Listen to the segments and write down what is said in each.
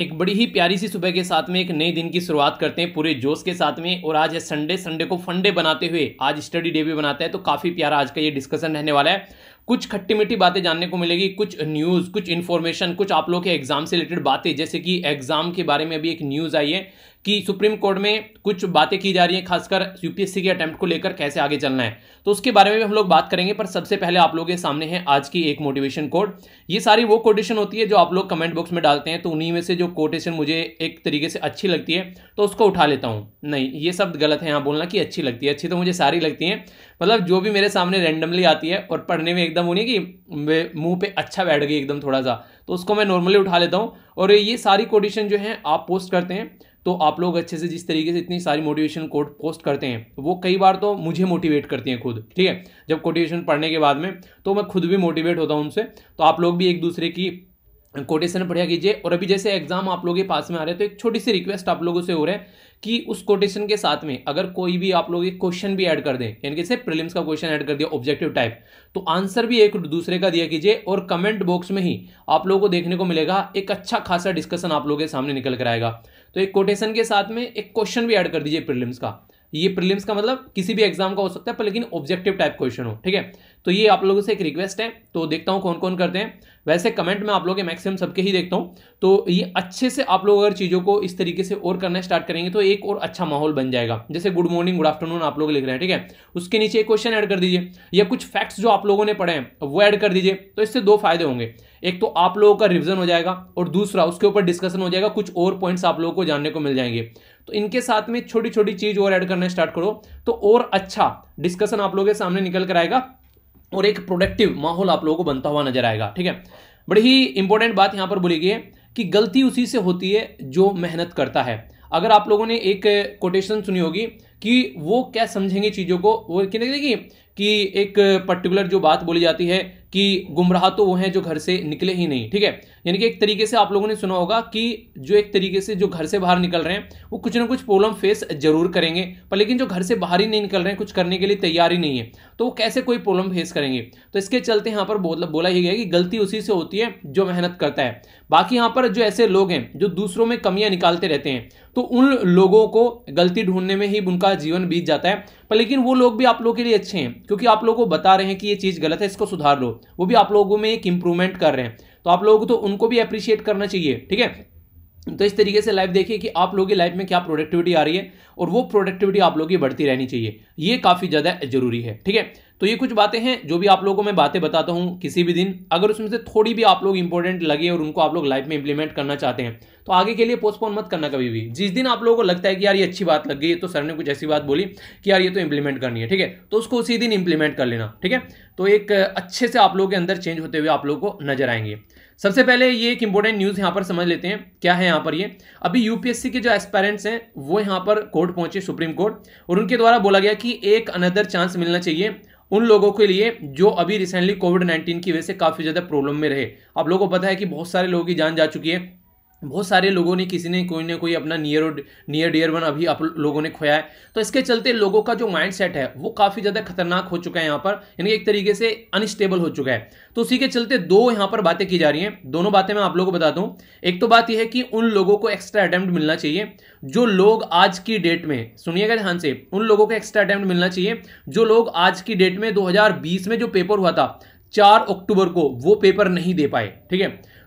एक बड़ी ही प्यारी सी सुबह के साथ में एक नए दिन की शुरुआत करते हैं पूरे जोश के साथ में और आज है संडे संडे को फंडे बनाते हुए आज स्टडी डे भी बनाते हैं तो काफ़ी प्यारा आज का ये डिस्कशन रहने वाला है कुछ खट्टी मीठी बातें जानने को मिलेगी कुछ न्यूज़ कुछ इन्फॉर्मेशन कुछ आप लोग के एग्जाम से रिलेटेड बातें जैसे कि एग्जाम के बारे में अभी एक न्यूज़ आई है कि सुप्रीम कोर्ट में कुछ बातें की जा रही हैं खासकर यूपीएससी के अटैम्प्ट को लेकर कैसे आगे चलना है तो उसके बारे में भी हम लोग बात करेंगे पर सबसे पहले आप लोगों के सामने है आज की एक मोटिवेशन कोड ये सारी वो कोटेशन होती है जो आप लोग कमेंट बॉक्स में डालते हैं तो उन्हीं में से जो कोटेशन मुझे एक तरीके से अच्छी लगती है तो उसको उठा लेता हूँ नहीं ये शब्द गलत है यहाँ बोलना कि अच्छी लगती है अच्छी तो मुझे सारी लगती है मतलब जो भी मेरे सामने रेंडमली आती है और पढ़ने में एकदम होनी कि मुंह पे अच्छा बैठ गई एकदम थोड़ा सा तो उसको मैं नॉर्मली उठा लेता हूँ और ये सारी कोटेशन जो है आप पोस्ट करते हैं तो आप लोग अच्छे से जिस तरीके से इतनी सारी मोटिवेशन कोड पोस्ट करते हैं वो कई बार तो मुझे मोटिवेट करती हैं खुद ठीक है जब कोटेशन पढ़ने के बाद में तो मैं खुद भी मोटिवेट होता हूँ उनसे तो आप लोग भी एक दूसरे की कोटेशन पढ़िया कीजिए और अभी जैसे एग्जाम आप लोगों के पास में आ रहे हैं तो एक छोटी सी रिक्वेस्ट आप लोगों से हो रहे हैं कि उस कोटेशन के साथ में अगर कोई भी आप लोग एक क्वेश्चन भी ऐड कर दें यानी कि प्रीलिम्स का क्वेश्चन ऐड कर दिया ऑब्जेक्टिव टाइप तो आंसर भी एक दूसरे का दिया कीजिए और कमेंट बॉक्स में ही आप लोगों को देखने को मिलेगा एक अच्छा खासा डिस्कशन आप लोगों के सामने निकल कर आएगा तो एक कोटेशन के साथ में एक क्वेश्चन भी ऐड कर दीजिए प्रिलिम्स का ये प्रिलिम्स का मतलब किसी भी एग्जाम का हो सकता है पर लेकिन ऑब्जेक्टिव टाइप क्वेश्चन हो ठीक है तो ये आप लोगों से एक रिक्वेस्ट है तो देखता हूँ कौन कौन करते हैं वैसे कमेंट में आप लोग मैक्सिमम सबके ही देखता हूँ तो ये अच्छे से आप लोग अगर चीज़ों को इस तरीके से और करना स्टार्ट करेंगे तो एक और अच्छा माहौल बन जाएगा जैसे गुड मॉर्निंग गुड आफ्टरनून आप लोग लिख रहे हैं ठीक है उसके नीचे एक क्वेश्चन ऐड कर दीजिए या कुछ फैक्ट्स जो आप लोगों ने पढ़े हैं वो ऐड कर दीजिए तो इससे दो फायदे होंगे एक तो आप लोगों का रिविजन हो जाएगा और दूसरा उसके ऊपर डिस्कशन हो जाएगा कुछ और पॉइंट्स आप लोगों को जानने को मिल जाएंगे तो इनके साथ में छोटी छोटी चीज़ और ऐड करना स्टार्ट करो तो और अच्छा डिस्कशन आप लोगों के सामने निकल कर आएगा और एक प्रोडक्टिव माहौल आप लोगों को बनता हुआ नजर आएगा ठीक है बड़ी ही इंपॉर्टेंट बात यहाँ पर बोली गई है कि गलती उसी से होती है जो मेहनत करता है अगर आप लोगों ने एक कोटेशन सुनी होगी कि वो क्या समझेंगे चीज़ों को वो क्या कि एक पर्टिकुलर जो बात बोली जाती है कि गुमराह तो वो हैं जो घर से निकले ही नहीं ठीक है यानी कि एक तरीके से आप लोगों ने सुना होगा कि जो एक तरीके से जो घर से बाहर निकल रहे हैं वो कुछ ना कुछ प्रॉब्लम फेस जरूर करेंगे पर लेकिन जो घर से बाहर ही नहीं निकल रहे हैं कुछ करने के लिए तैयार ही नहीं है तो वो कैसे कोई प्रॉब्लम फेस करेंगे तो इसके चलते यहाँ पर बोला ही गया कि गलती उसी से होती है जो मेहनत करता है बाकी यहाँ पर जो ऐसे लोग हैं जो दूसरों में कमियां निकालते रहते हैं तो उन लोगों को गलती ढूंढने में ही उनका जीवन बीत जाता है पर लेकिन वो लोग भी आप लोगों के लिए अच्छे हैं क्योंकि आप लोगों को बता रहे हैं कि ये चीज़ गलत है इसको सुधार लो वो भी आप लोगों में एक इम्प्रूवमेंट कर रहे हैं तो आप लोगों को तो उनको भी अप्रिशिएट करना चाहिए ठीक है तो इस तरीके से लाइफ देखिए कि आप लोगों की लाइफ में क्या प्रोडक्टिविटी आ रही है और वो प्रोडक्टिविटी आप लोगों की बढ़ती रहनी चाहिए ये काफ़ी ज़्यादा जरूरी है ठीक है तो ये कुछ बातें हैं जो भी आप लोगों को मैं बातें बताता हूँ किसी भी दिन अगर उसमें से थोड़ी भी आप लोग इंपॉर्टेंट लगे और उनको आप लोग लाइफ में इंप्लीमेंट करना चाहते हैं तो आगे के लिए पोस्टपोन मत करना कभी भी जिस दिन आप लोगों को लगता है कि यार ये अच्छी बात लग गई तो सर ने कुछ ऐसी बात बोली कि यार ये तो इंप्लीमेंट करनी है ठीक है तो उसको उसी दिन इंप्लीमेंट कर लेना ठीक है तो एक अच्छे से आप लोगों के अंदर चेंज होते हुए आप लोग को नजर आएंगे सबसे पहले ये एक इंपॉर्टेंट न्यूज़ यहां पर समझ लेते हैं क्या है यहां पर ये अभी यूपीएससी के जो एस्पेरेंट्स हैं वो यहां पर कोर्ट पहुंचे सुप्रीम कोर्ट और उनके द्वारा बोला गया कि एक अनदर चांस मिलना चाहिए उन लोगों के लिए जो अभी रिसेंटली कोविड नाइन्टीन की वजह से काफ़ी ज़्यादा प्रॉब्लम में रहे आप लोगों को पता है कि बहुत सारे लोगों की जान जा चुकी है बहुत सारे लोगों ने किसी ने कोई ना कोई अपना नियर नियर डियर वन अभी आप लोगों ने खोया है तो इसके चलते लोगों का जो माइंड सेट है वो काफ़ी ज़्यादा खतरनाक हो चुका है यहाँ पर यानी एक तरीके से अनस्टेबल हो चुका है तो उसी के चलते दो यहाँ पर बातें की जा रही हैं दोनों बातें मैं आप लोगों को बता दूँ एक तो बात यह है कि उन लोगों को एक्स्ट्रा अटैम्प्ट मिलना चाहिए जो लोग आज की डेट में सुनिएगा ध्यान से उन लोगों को एक्स्ट्रा अटैम्प्ट मिलना चाहिए जो लोग आज की डेट में दो में जो पेपर हुआ था चार अक्टूबर को वो पेपर नहीं दे पाए ठीक है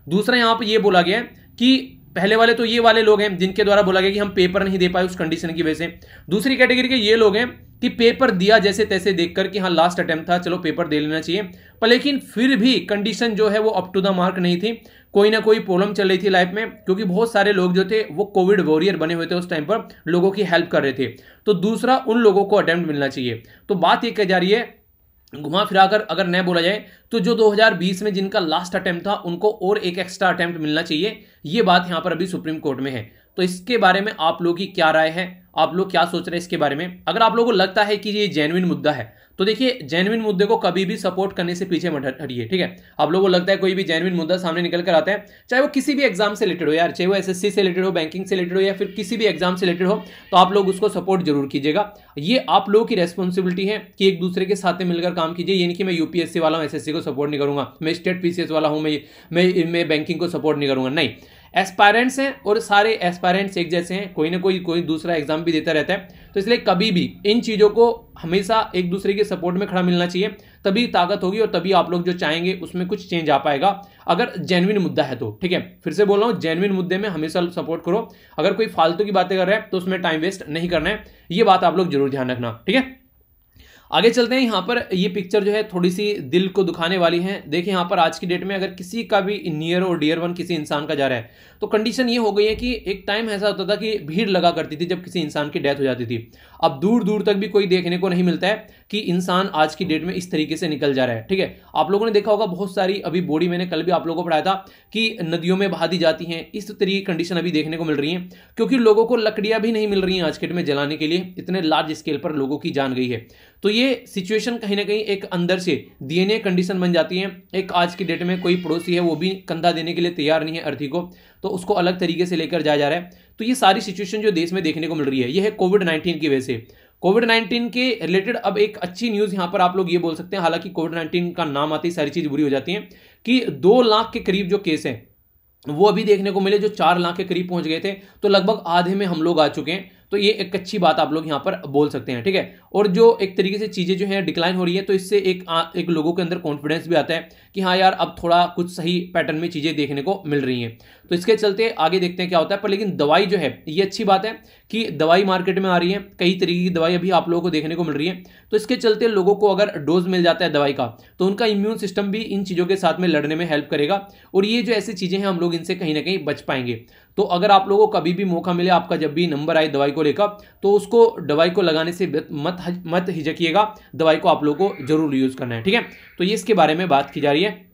दूसरा यहाँ पर यह बोला गया है कि पहले वाले तो ये वाले लोग हैं जिनके द्वारा बोला गया कि हम पेपर नहीं दे पाए उस कंडीशन की वजह से दूसरी कैटेगरी के ये लोग हैं कि पेपर दिया जैसे तैसे देखकर कि हाँ लास्ट अटेम्प्ट था चलो पेपर दे लेना चाहिए पर लेकिन फिर भी कंडीशन जो है वो अप टू द मार्क नहीं थी कोई ना कोई प्रॉब्लम चल रही थी लाइफ में क्योंकि बहुत सारे लोग जो थे वो कोविड वॉरियर बने हुए थे उस टाइम पर लोगों की हेल्प कर रहे थे तो दूसरा उन लोगों को अटैम्प्ट मिलना चाहिए तो बात यह कह जा रही है घुमा फिराकर अगर न बोला जाए तो जो 2020 में जिनका लास्ट अटेम्प्ट था उनको और एक एक्स्ट्रा अटेम्प्ट मिलना चाहिए ये बात यहाँ पर अभी सुप्रीम कोर्ट में है तो इसके बारे में आप लोगों की क्या राय है आप लोग क्या सोच रहे हैं इसके बारे में अगर आप लोगों को लगता है कि ये जेनुइन मुद्दा है तो देखिए जेनविन मुद्दे को कभी भी सपोर्ट करने से पीछे मत हटिए ठीक है आप लोगों को लगता है कोई भी जेनविन मुद्दा सामने निकल कर आता है चाहे वो किसी भी एग्जाम से रिलेटेड हो यार चाहे वो एसएससी से रिलेटेड हो बैंकिंग से रिलेटेड हो या फिर किसी भी एग्जाम से रिलेटेड हो तो आप लोग उसको सपोर्ट जरूर कीजिएगा ये आप लोगों की रेस्पॉन्सिबिलिटी है कि एक दूसरे के साथ मिलकर काम कीजिए ये नहीं कि मैं यूपीएससी वाला हूँ एस को सपोर्ट नहीं करूंगा मैं स्टेट पीसीएस वाला हूँ मैं मैं मैं बैंकिंग को सपोर्ट नहीं करूंगा नहीं एस्पायरेंट्स हैं और सारे एस्पायरेंट्स एक जैसे हैं कोई ना कोई कोई दूसरा एग्जाम भी देता रहता है तो इसलिए कभी भी इन चीज़ों को हमेशा एक दूसरे के सपोर्ट में खड़ा मिलना चाहिए तभी ताकत होगी और तभी आप लोग जो चाहेंगे उसमें कुछ चेंज आ पाएगा अगर जेनविन मुद्दा है तो ठीक है फिर से बोल रहा हूँ जेनविन मुद्दे में हमेशा सपोर्ट करो अगर कोई फालतू की बातें कर रहा है तो उसमें टाइम वेस्ट नहीं करना है ये बात आप लोग जरूर ध्यान रखना ठीक है आगे चलते हैं यहाँ पर ये पिक्चर जो है थोड़ी सी दिल को दुखाने वाली है देखिए यहाँ पर आज की डेट में अगर किसी का भी नियर और डियर वन किसी इंसान का जा रहा है तो कंडीशन ये हो गई है कि एक टाइम ऐसा होता था कि भीड़ लगा करती थी जब किसी इंसान की डेथ हो जाती थी अब दूर दूर तक भी कोई देखने को नहीं मिलता है कि इंसान आज की डेट में इस तरीके से निकल जा रहा है ठीक है आप लोगों ने देखा होगा बहुत सारी अभी बॉडी मैंने कल भी आप लोगों को पढ़ाया था कि नदियों में बहा दी जाती हैं इस तरीके की कंडीशन अभी देखने को मिल रही है क्योंकि लोगों को लकड़ियाँ भी नहीं मिल रही हैं आज के डेट में जलाने के लिए इतने लार्ज स्केल पर लोगों की जान गई है तो ये सिचुएशन कहीं ना कहीं एक अंदर से डीएनए कंडीशन बन जाती है एक आज की डेट में कोई पड़ोसी है वो भी कंधा देने के लिए तैयार नहीं है अर्थी को तो उसको अलग तरीके से लेकर जाया जा रहा है तो ये सारी सिचुएशन जो देश में देखने को मिल रही है ये है कोविड नाइन्टीन की वजह से कोविड नाइन्टीन के रिलेटेड अब एक अच्छी न्यूज़ यहाँ पर आप लोग ये बोल सकते हैं हालांकि कोविड नाइन्टीन का नाम आते ही सारी चीज़ बुरी हो जाती है कि दो लाख के करीब जो केस हैं वो अभी देखने को मिले जो चार लाख के करीब पहुंच गए थे तो लगभग आधे में हम लोग आ चुके हैं तो ये एक अच्छी बात आप लोग यहाँ पर बोल सकते हैं ठीक है और जो एक तरीके से चीज़ें जो हैं डिक्लाइन हो रही है तो इससे एक आ, एक लोगों के अंदर कॉन्फिडेंस भी आता है कि हाँ यार अब थोड़ा कुछ सही पैटर्न में चीज़ें देखने को मिल रही हैं तो इसके चलते आगे देखते हैं क्या होता है पर लेकिन दवाई जो है ये अच्छी बात है कि दवाई मार्केट में आ रही है कई तरीके की दवाई अभी आप लोगों को देखने को मिल रही है तो इसके चलते लोगों को अगर डोज मिल जाता है दवाई का तो उनका इम्यून सिस्टम भी इन चीज़ों के साथ में लड़ने में हेल्प करेगा और ये जो ऐसी चीज़ें हैं हम लोग इनसे कहीं ना कहीं बच पाएंगे तो अगर आप लोगों को कभी भी मौका मिले आपका जब भी नंबर आए दवाई को लेकर तो उसको दवाई को लगाने से मत मत हिचकिएगा दवाई को आप लोगों को जरूर यूज़ करना है ठीक है तो ये इसके बारे में बात की जा रही है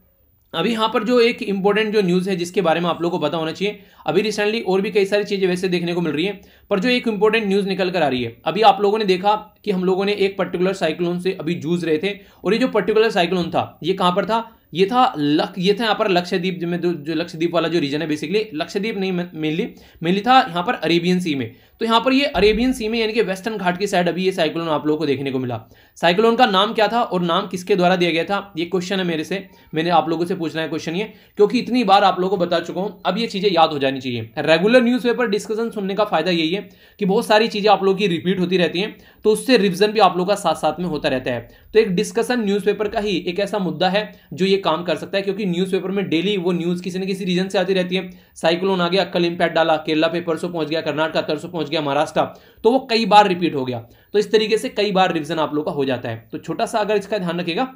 अभी यहाँ पर जो एक इंपॉर्टेंट जो न्यूज़ है जिसके बारे में आप लोगों को पता होना चाहिए अभी रिसेंटली और भी कई सारी चीज़ें वैसे देखने को मिल रही है पर जो एक इंपॉर्टेंट न्यूज़ निकल कर आ रही है अभी आप लोगों ने देखा कि हम लोगों ने एक पर्टिकुलर साइक्लोन से अभी जूझ रहे थे और ये जो पर्टिकुलर साइक्लोन था ये कहाँ पर था ये था लक ये था यहाँ पर लक्षद्वीप में जो लक्षद्वीप वाला जो रीजन है बेसिकली लक्षद्वीप नहीं मेनली मेनली था यहाँ पर अरेबियन सी में तो यहाँ पर ये अरेबियन सी में यानी कि वेस्टर्न घाट की साइड अभी ये साइक्लोन आप लोगों को देखने को मिला साइक्लोन का नाम क्या था और नाम किसके द्वारा दिया गया था ये क्वेश्चन है मेरे से मैंने आप लोगों से पूछना है क्वेश्चन ये क्योंकि इतनी बार आप लोगों को बता चुका हूं अब ये चीज़ें याद हो जानी चाहिए रेगुलर न्यूज डिस्कशन सुनने का फायदा यही है कि बहुत सारी चीज़ें आप लोगों की रिपीट होती रहती है तो उससे रिविजन भी आप लोगों का साथ साथ में होता रहता है तो एक डिस्कशन न्यूज का ही एक ऐसा मुद्दा है जो ये काम कर सकता है क्योंकि न्यूज में डेली वो न्यूज़ किसी न किसी रीजन से आती रहती है साइक्लोन आ गया कल इंपैक्ट डाला केरला पे परसों पहुंच गया कर्नाटका तरसों पहुंच पहुंच गया महाराष्ट्र तो वो कई बार रिपीट हो गया तो इस तरीके से कई बार रिविजन आप लोग का हो जाता है तो छोटा सा अगर इसका ध्यान रखेगा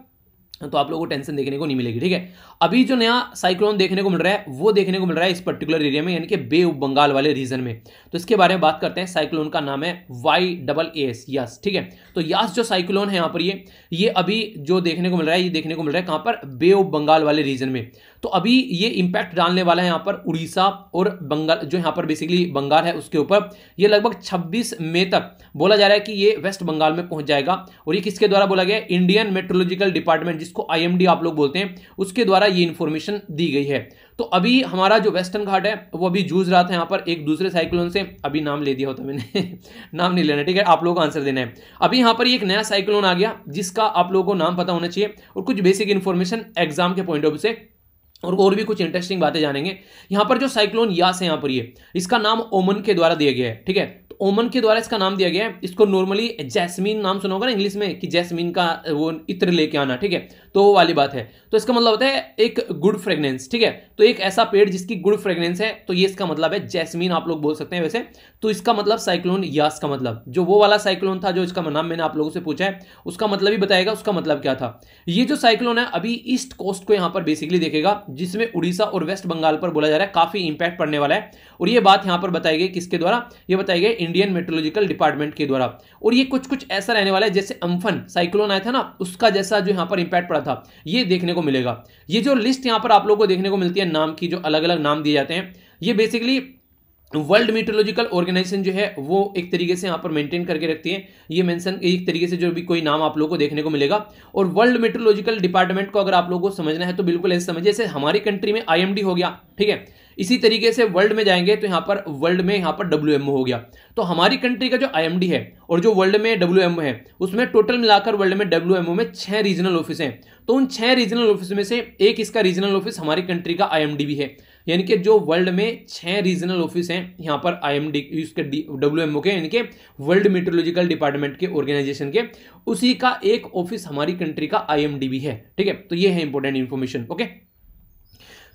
तो आप लोगों को टेंशन देखने को नहीं मिलेगी ठीक है अभी जो नया साइक्लोन देखने को मिल रहा है वो देखने को मिल रहा है इस पर्टिकुलर एरिया में यानी कि बे बंगाल वाले रीजन में तो इसके बारे में बात करते हैं साइक्लोन का नाम है वाई डबल एस यस ठीक है तो यास जो साइक्लोन है यहाँ पर ये ये अभी जो देखने को मिल रहा है ये देखने को मिल रहा है कहाँ पर बे बंगाल वाले रीजन में तो अभी ये इंपैक्ट डालने वाला है यहाँ पर उड़ीसा और बंगाल जो यहाँ पर बेसिकली बंगाल है उसके ऊपर ये लगभग 26 मई तक बोला जा रहा है कि ये वेस्ट बंगाल में पहुंच जाएगा और ये किसके द्वारा बोला गया इंडियन मेट्रोलॉजिकल डिपार्टमेंट जिसको आई आप लोग बोलते हैं उसके द्वारा ये इन्फॉर्मेशन दी गई है तो अभी हमारा जो वेस्टर्न घाट है वो अभी जूझ रहा था यहाँ पर एक दूसरे साइक्लोन से अभी नाम ले दिया होता मैंने नाम नहीं लेना ठीक है आप लोगों को आंसर देना है अभी यहाँ पर एक नया साइक्लोन आ गया जिसका आप लोगों को नाम पता होना चाहिए और कुछ बेसिक इन्फॉर्मेशन एग्जाम के पॉइंट ऑफ व्यू से और और भी कुछ इंटरेस्टिंग बातें जानेंगे यहां पर जो साइक्लोन यास है यहाँ पर ये इसका नाम ओमन के द्वारा दिया गया है ठीक है तो ओमन के द्वारा इसका नाम दिया गया है इसको नॉर्मली जैस्मीन नाम सुना होगा ना इंग्लिश में कि जैस्मीन का वो इत्र लेके आना ठीक है तो वो वाली बात है तो इसका मतलब होता है एक गुड फ्रेग्रेंस ठीक है तो एक ऐसा पेड़ जिसकी गुड फ्रेग्रेंस है तो ये इसका मतलब है जैस्मीन आप लोग बोल सकते हैं वैसे तो इसका मतलब साइक्लोन यास का मतलब जो वो वाला साइक्लोन था जो इसका नाम मैंने आप लोगों से पूछा है उसका मतलब ही बताएगा उसका मतलब क्या था ये जो साइक्लोन है अभी ईस्ट कोस्ट को यहाँ पर बेसिकली देखेगा जिसमें उड़ीसा और वेस्ट बंगाल पर बोला जा रहा है काफी इंपैक्ट पड़ने वाला है और ये बात यहाँ पर बताई गई किसके द्वारा ये बताई गई इंडियन मेट्रोलॉजिकल डिपार्टमेंट के द्वारा और ये कुछ कुछ ऐसा रहने वाला है जैसे अम्फन साइक्लोन आया था ना उसका जैसा जो यहाँ पर इंपैक्ट पड़ा था ये देखने को मिलेगा ये जो लिस्ट यहाँ पर आप लोग को देखने को मिलती है नाम की जो अलग अलग नाम दिए जाते हैं ये बेसिकली वर्ल्ड मीटरोलॉजिकल ऑर्गेनाइजेशन जो है वो एक तरीके से यहाँ पर मेंटेन करके रखती है ये मेंशन एक तरीके से जो भी कोई नाम आप लोगों को देखने को मिलेगा और वर्ल्ड मीटरोलॉजिकल डिपार्टमेंट को अगर आप लोगों को समझना है तो बिल्कुल ऐसे समझिए जैसे हमारी कंट्री में आईएमडी हो गया ठीक है इसी तरीके से वर्ल्ड में जाएंगे तो यहाँ पर वर्ल्ड में यहाँ पर डब्ल्यू हो गया तो हमारी कंट्री का जो आई है और जो वर्ल्ड में डब्ल्यू है उसमें टोटल मिलाकर वर्ल्ड में डब्ल्यू में छह रीजनल ऑफिस हैं तो उन छह रीजनल ऑफिस में से एक इसका रीजनल ऑफिस हमारी कंट्री का आई भी है यानी कि जो वर्ल्ड में छह रीजनल ऑफिस हैं यहाँ पर आई एम डी इसके डब्ल्यू एम ओ के यानी कि वर्ल्ड मेट्रोलॉजिकल डिपार्टमेंट के ऑर्गेनाइजेशन के उसी का एक ऑफिस हमारी कंट्री का आई है ठीक है तो ये है इंपॉर्टेंट इन्फॉर्मेशन ओके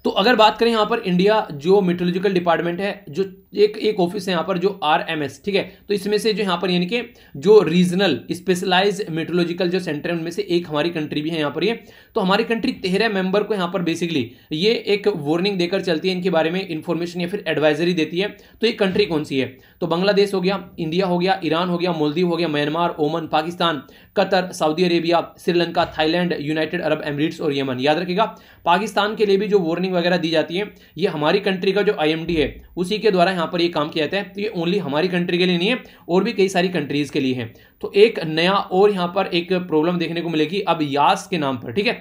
तो अगर बात करें यहां पर इंडिया जो मेट्रोलॉजिकल डिपार्टमेंट है जो एक एक ऑफिस है यहाँ पर जो आर एम एस ठीक है तो इसमें से जो यहाँ पर यानी कि जो रीजनल स्पेशलाइज मेट्रोलॉजिकल जो सेंटर है उनमें से एक हमारी कंट्री भी है यहाँ पर ये तो हमारी कंट्री तेरह मेंबर को यहाँ पर बेसिकली ये एक वार्निंग देकर चलती है इनके बारे में इन्फॉर्मेशन या फिर एडवाइजरी देती है तो ये कंट्री कौन सी है तो बांग्लादेश हो गया इंडिया हो गया ईरान हो गया मोलदीव हो गया Myanmar Oman Pakistan Qatar Saudi Arabia Sri Lanka Thailand United Arab Emirates और यमन याद रखिएगा पाकिस्तान के लिए भी जो वार्निंग वगैरह दी जाती है ये हमारी कंट्री का जो आई है उसी के द्वारा यहाँ पर ये काम किया जाता है तो ये ओनली हमारी कंट्री के लिए नहीं है और भी कई सारी कंट्रीज़ के लिए है तो एक नया और यहाँ पर एक प्रॉब्लम देखने को मिलेगी अब यास के नाम पर ठीक है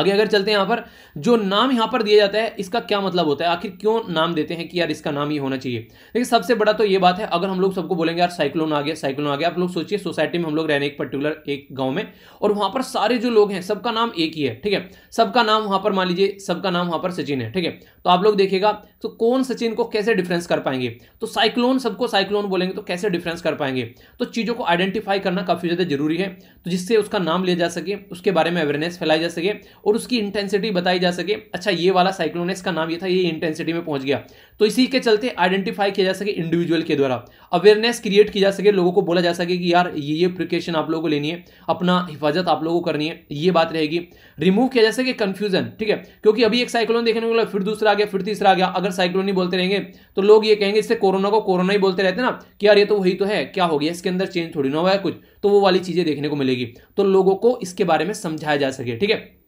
आगे अगर चलते हैं यहाँ पर जो नाम यहाँ पर दिया जाता है इसका क्या मतलब होता है आखिर क्यों नाम देते हैं कि यार इसका नाम ये होना चाहिए देखिए सबसे बड़ा तो ये बात है अगर हम लोग सबको बोलेंगे यार साइक्लोन आ गया साइक्लोन आ गया आप लोग सोचिए सोसाइटी में हम लोग रहने एक पर्टिकुलर एक गाँव में और वहाँ पर सारे जो लोग हैं सबका नाम एक ही है ठीक है सबका नाम वहाँ पर मान लीजिए सबका नाम वहाँ पर सचिन है ठीक है तो आप लोग देखिएगा तो कौन सचिन को कैसे डिफरेंस कर पाएंगे तो साइक्लोन सबको साइक्लोन बोलेंगे तो कैसे डिफरेंस कर पाएंगे तो चीज़ों को आइडेंटिफाई करना काफ़ी ज़्यादा जरूरी है तो जिससे उसका नाम लिया जा सके उसके बारे में अवेयरनेस फैलाई जा सके और उसकी इंटेंसिटी बताई जा सके अच्छा ये वाला साइक्लोन है इसका नाम ये था ये इंटेंसिटी में पहुंच गया तो इसी के चलते आइडेंटिफाई किया जा सके इंडिविजुअल के द्वारा अवेयरनेस क्रिएट की जा सके लोगों को बोला जा सके कि यार ये ये प्रिकॉशन आप लोगों को लेनी है अपना हिफाजत आप लोगों को करनी है ये बात रहेगी रिमूव किया जा सके कन्फ्यूजन ठीक है क्योंकि अभी एक साइक्लोन देखने को मिला फिर दूसरा आ गया फिर तीसरा आ गया अगर साइक्लोन ही बोलते रहेंगे तो लोग ये कहेंगे इससे कोरोना को कोरोना ही बोलते रहते ना कि यार ये तो वही तो है क्या हो गया इसके अंदर चेंज थोड़ी ना हुआ है कुछ तो वो वाली चीज़ें देखने को मिलेगी तो लोगों को इसके बारे में समझाया जा सके ठीक है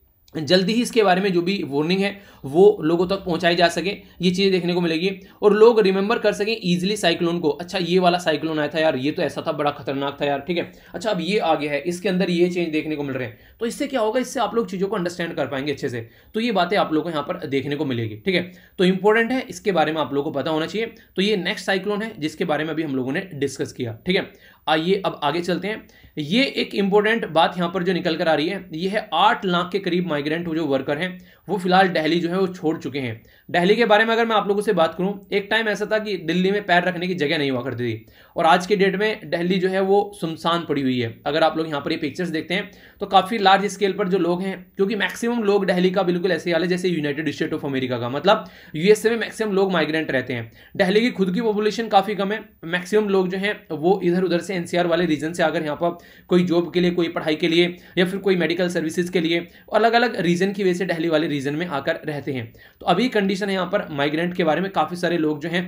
जल्दी ही इसके बारे में जो भी वार्निंग है वो लोगों तक पहुंचाई जा सके ये चीज़ें देखने को मिलेगी और लोग रिमेंबर कर सकें ईजिली साइक्लोन को अच्छा ये वाला साइक्लोन आया था यार ये तो ऐसा था बड़ा खतरनाक था यार ठीक है अच्छा अब ये आ गया है इसके अंदर ये चेंज देखने को मिल रहे हैं तो इससे क्या होगा इससे आप लोग चीज़ों को अंडरस्टैंड कर पाएंगे अच्छे से तो ये बातें आप लोग को यहाँ पर देखने को मिलेगी ठीक है तो इंपॉर्टेंट है इसके बारे में आप लोगों को पता होना चाहिए तो ये नेक्स्ट साइक्लोन है जिसके बारे में अभी हम लोगों ने डिस्कस किया ठीक है आइए अब आगे चलते हैं ये एक इंपॉर्टेंट बात यहाँ पर जो निकल कर आ रही है ये है आठ लाख के करीब माइग्रेंट जो वर्कर हैं वो फिलहाल दिल्ली जो है वो छोड़ चुके हैं दिल्ली के बारे में अगर मैं आप लोगों से बात करूँ एक टाइम ऐसा था कि दिल्ली में पैर रखने की जगह नहीं हुआ करती थी और आज के डेट में दिल्ली जो है वो सुनसान पड़ी हुई है अगर आप लोग यहाँ पर ये पिक्चर्स देखते हैं तो काफ़ी लार्ज स्केल पर जो लोग हैं क्योंकि मैक्सिमम लोग दिल्ली का बिल्कुल ऐसे हाल है जैसे यूनाइटेड स्टेट ऑफ अमेरिका का मतलब यूएसए में मैक्सिमम लोग माइग्रेंट रहते हैं दिल्ली की खुद की पॉपुलेशन काफ़ी कम है मैक्सिमम लोग जो हैं वो इधर उधर से एन वाले रीजन से अगर यहाँ पर कोई जॉब के लिए कोई पढ़ाई के लिए या फिर कोई मेडिकल सर्विसेज के लिए अलग अलग रीजन की वजह से दिल्ली वाले रीजन में आकर रहते हैं तो अभी कंडीशन है यहाँ पर माइग्रेंट के बारे में काफ़ी सारे लोग जो हैं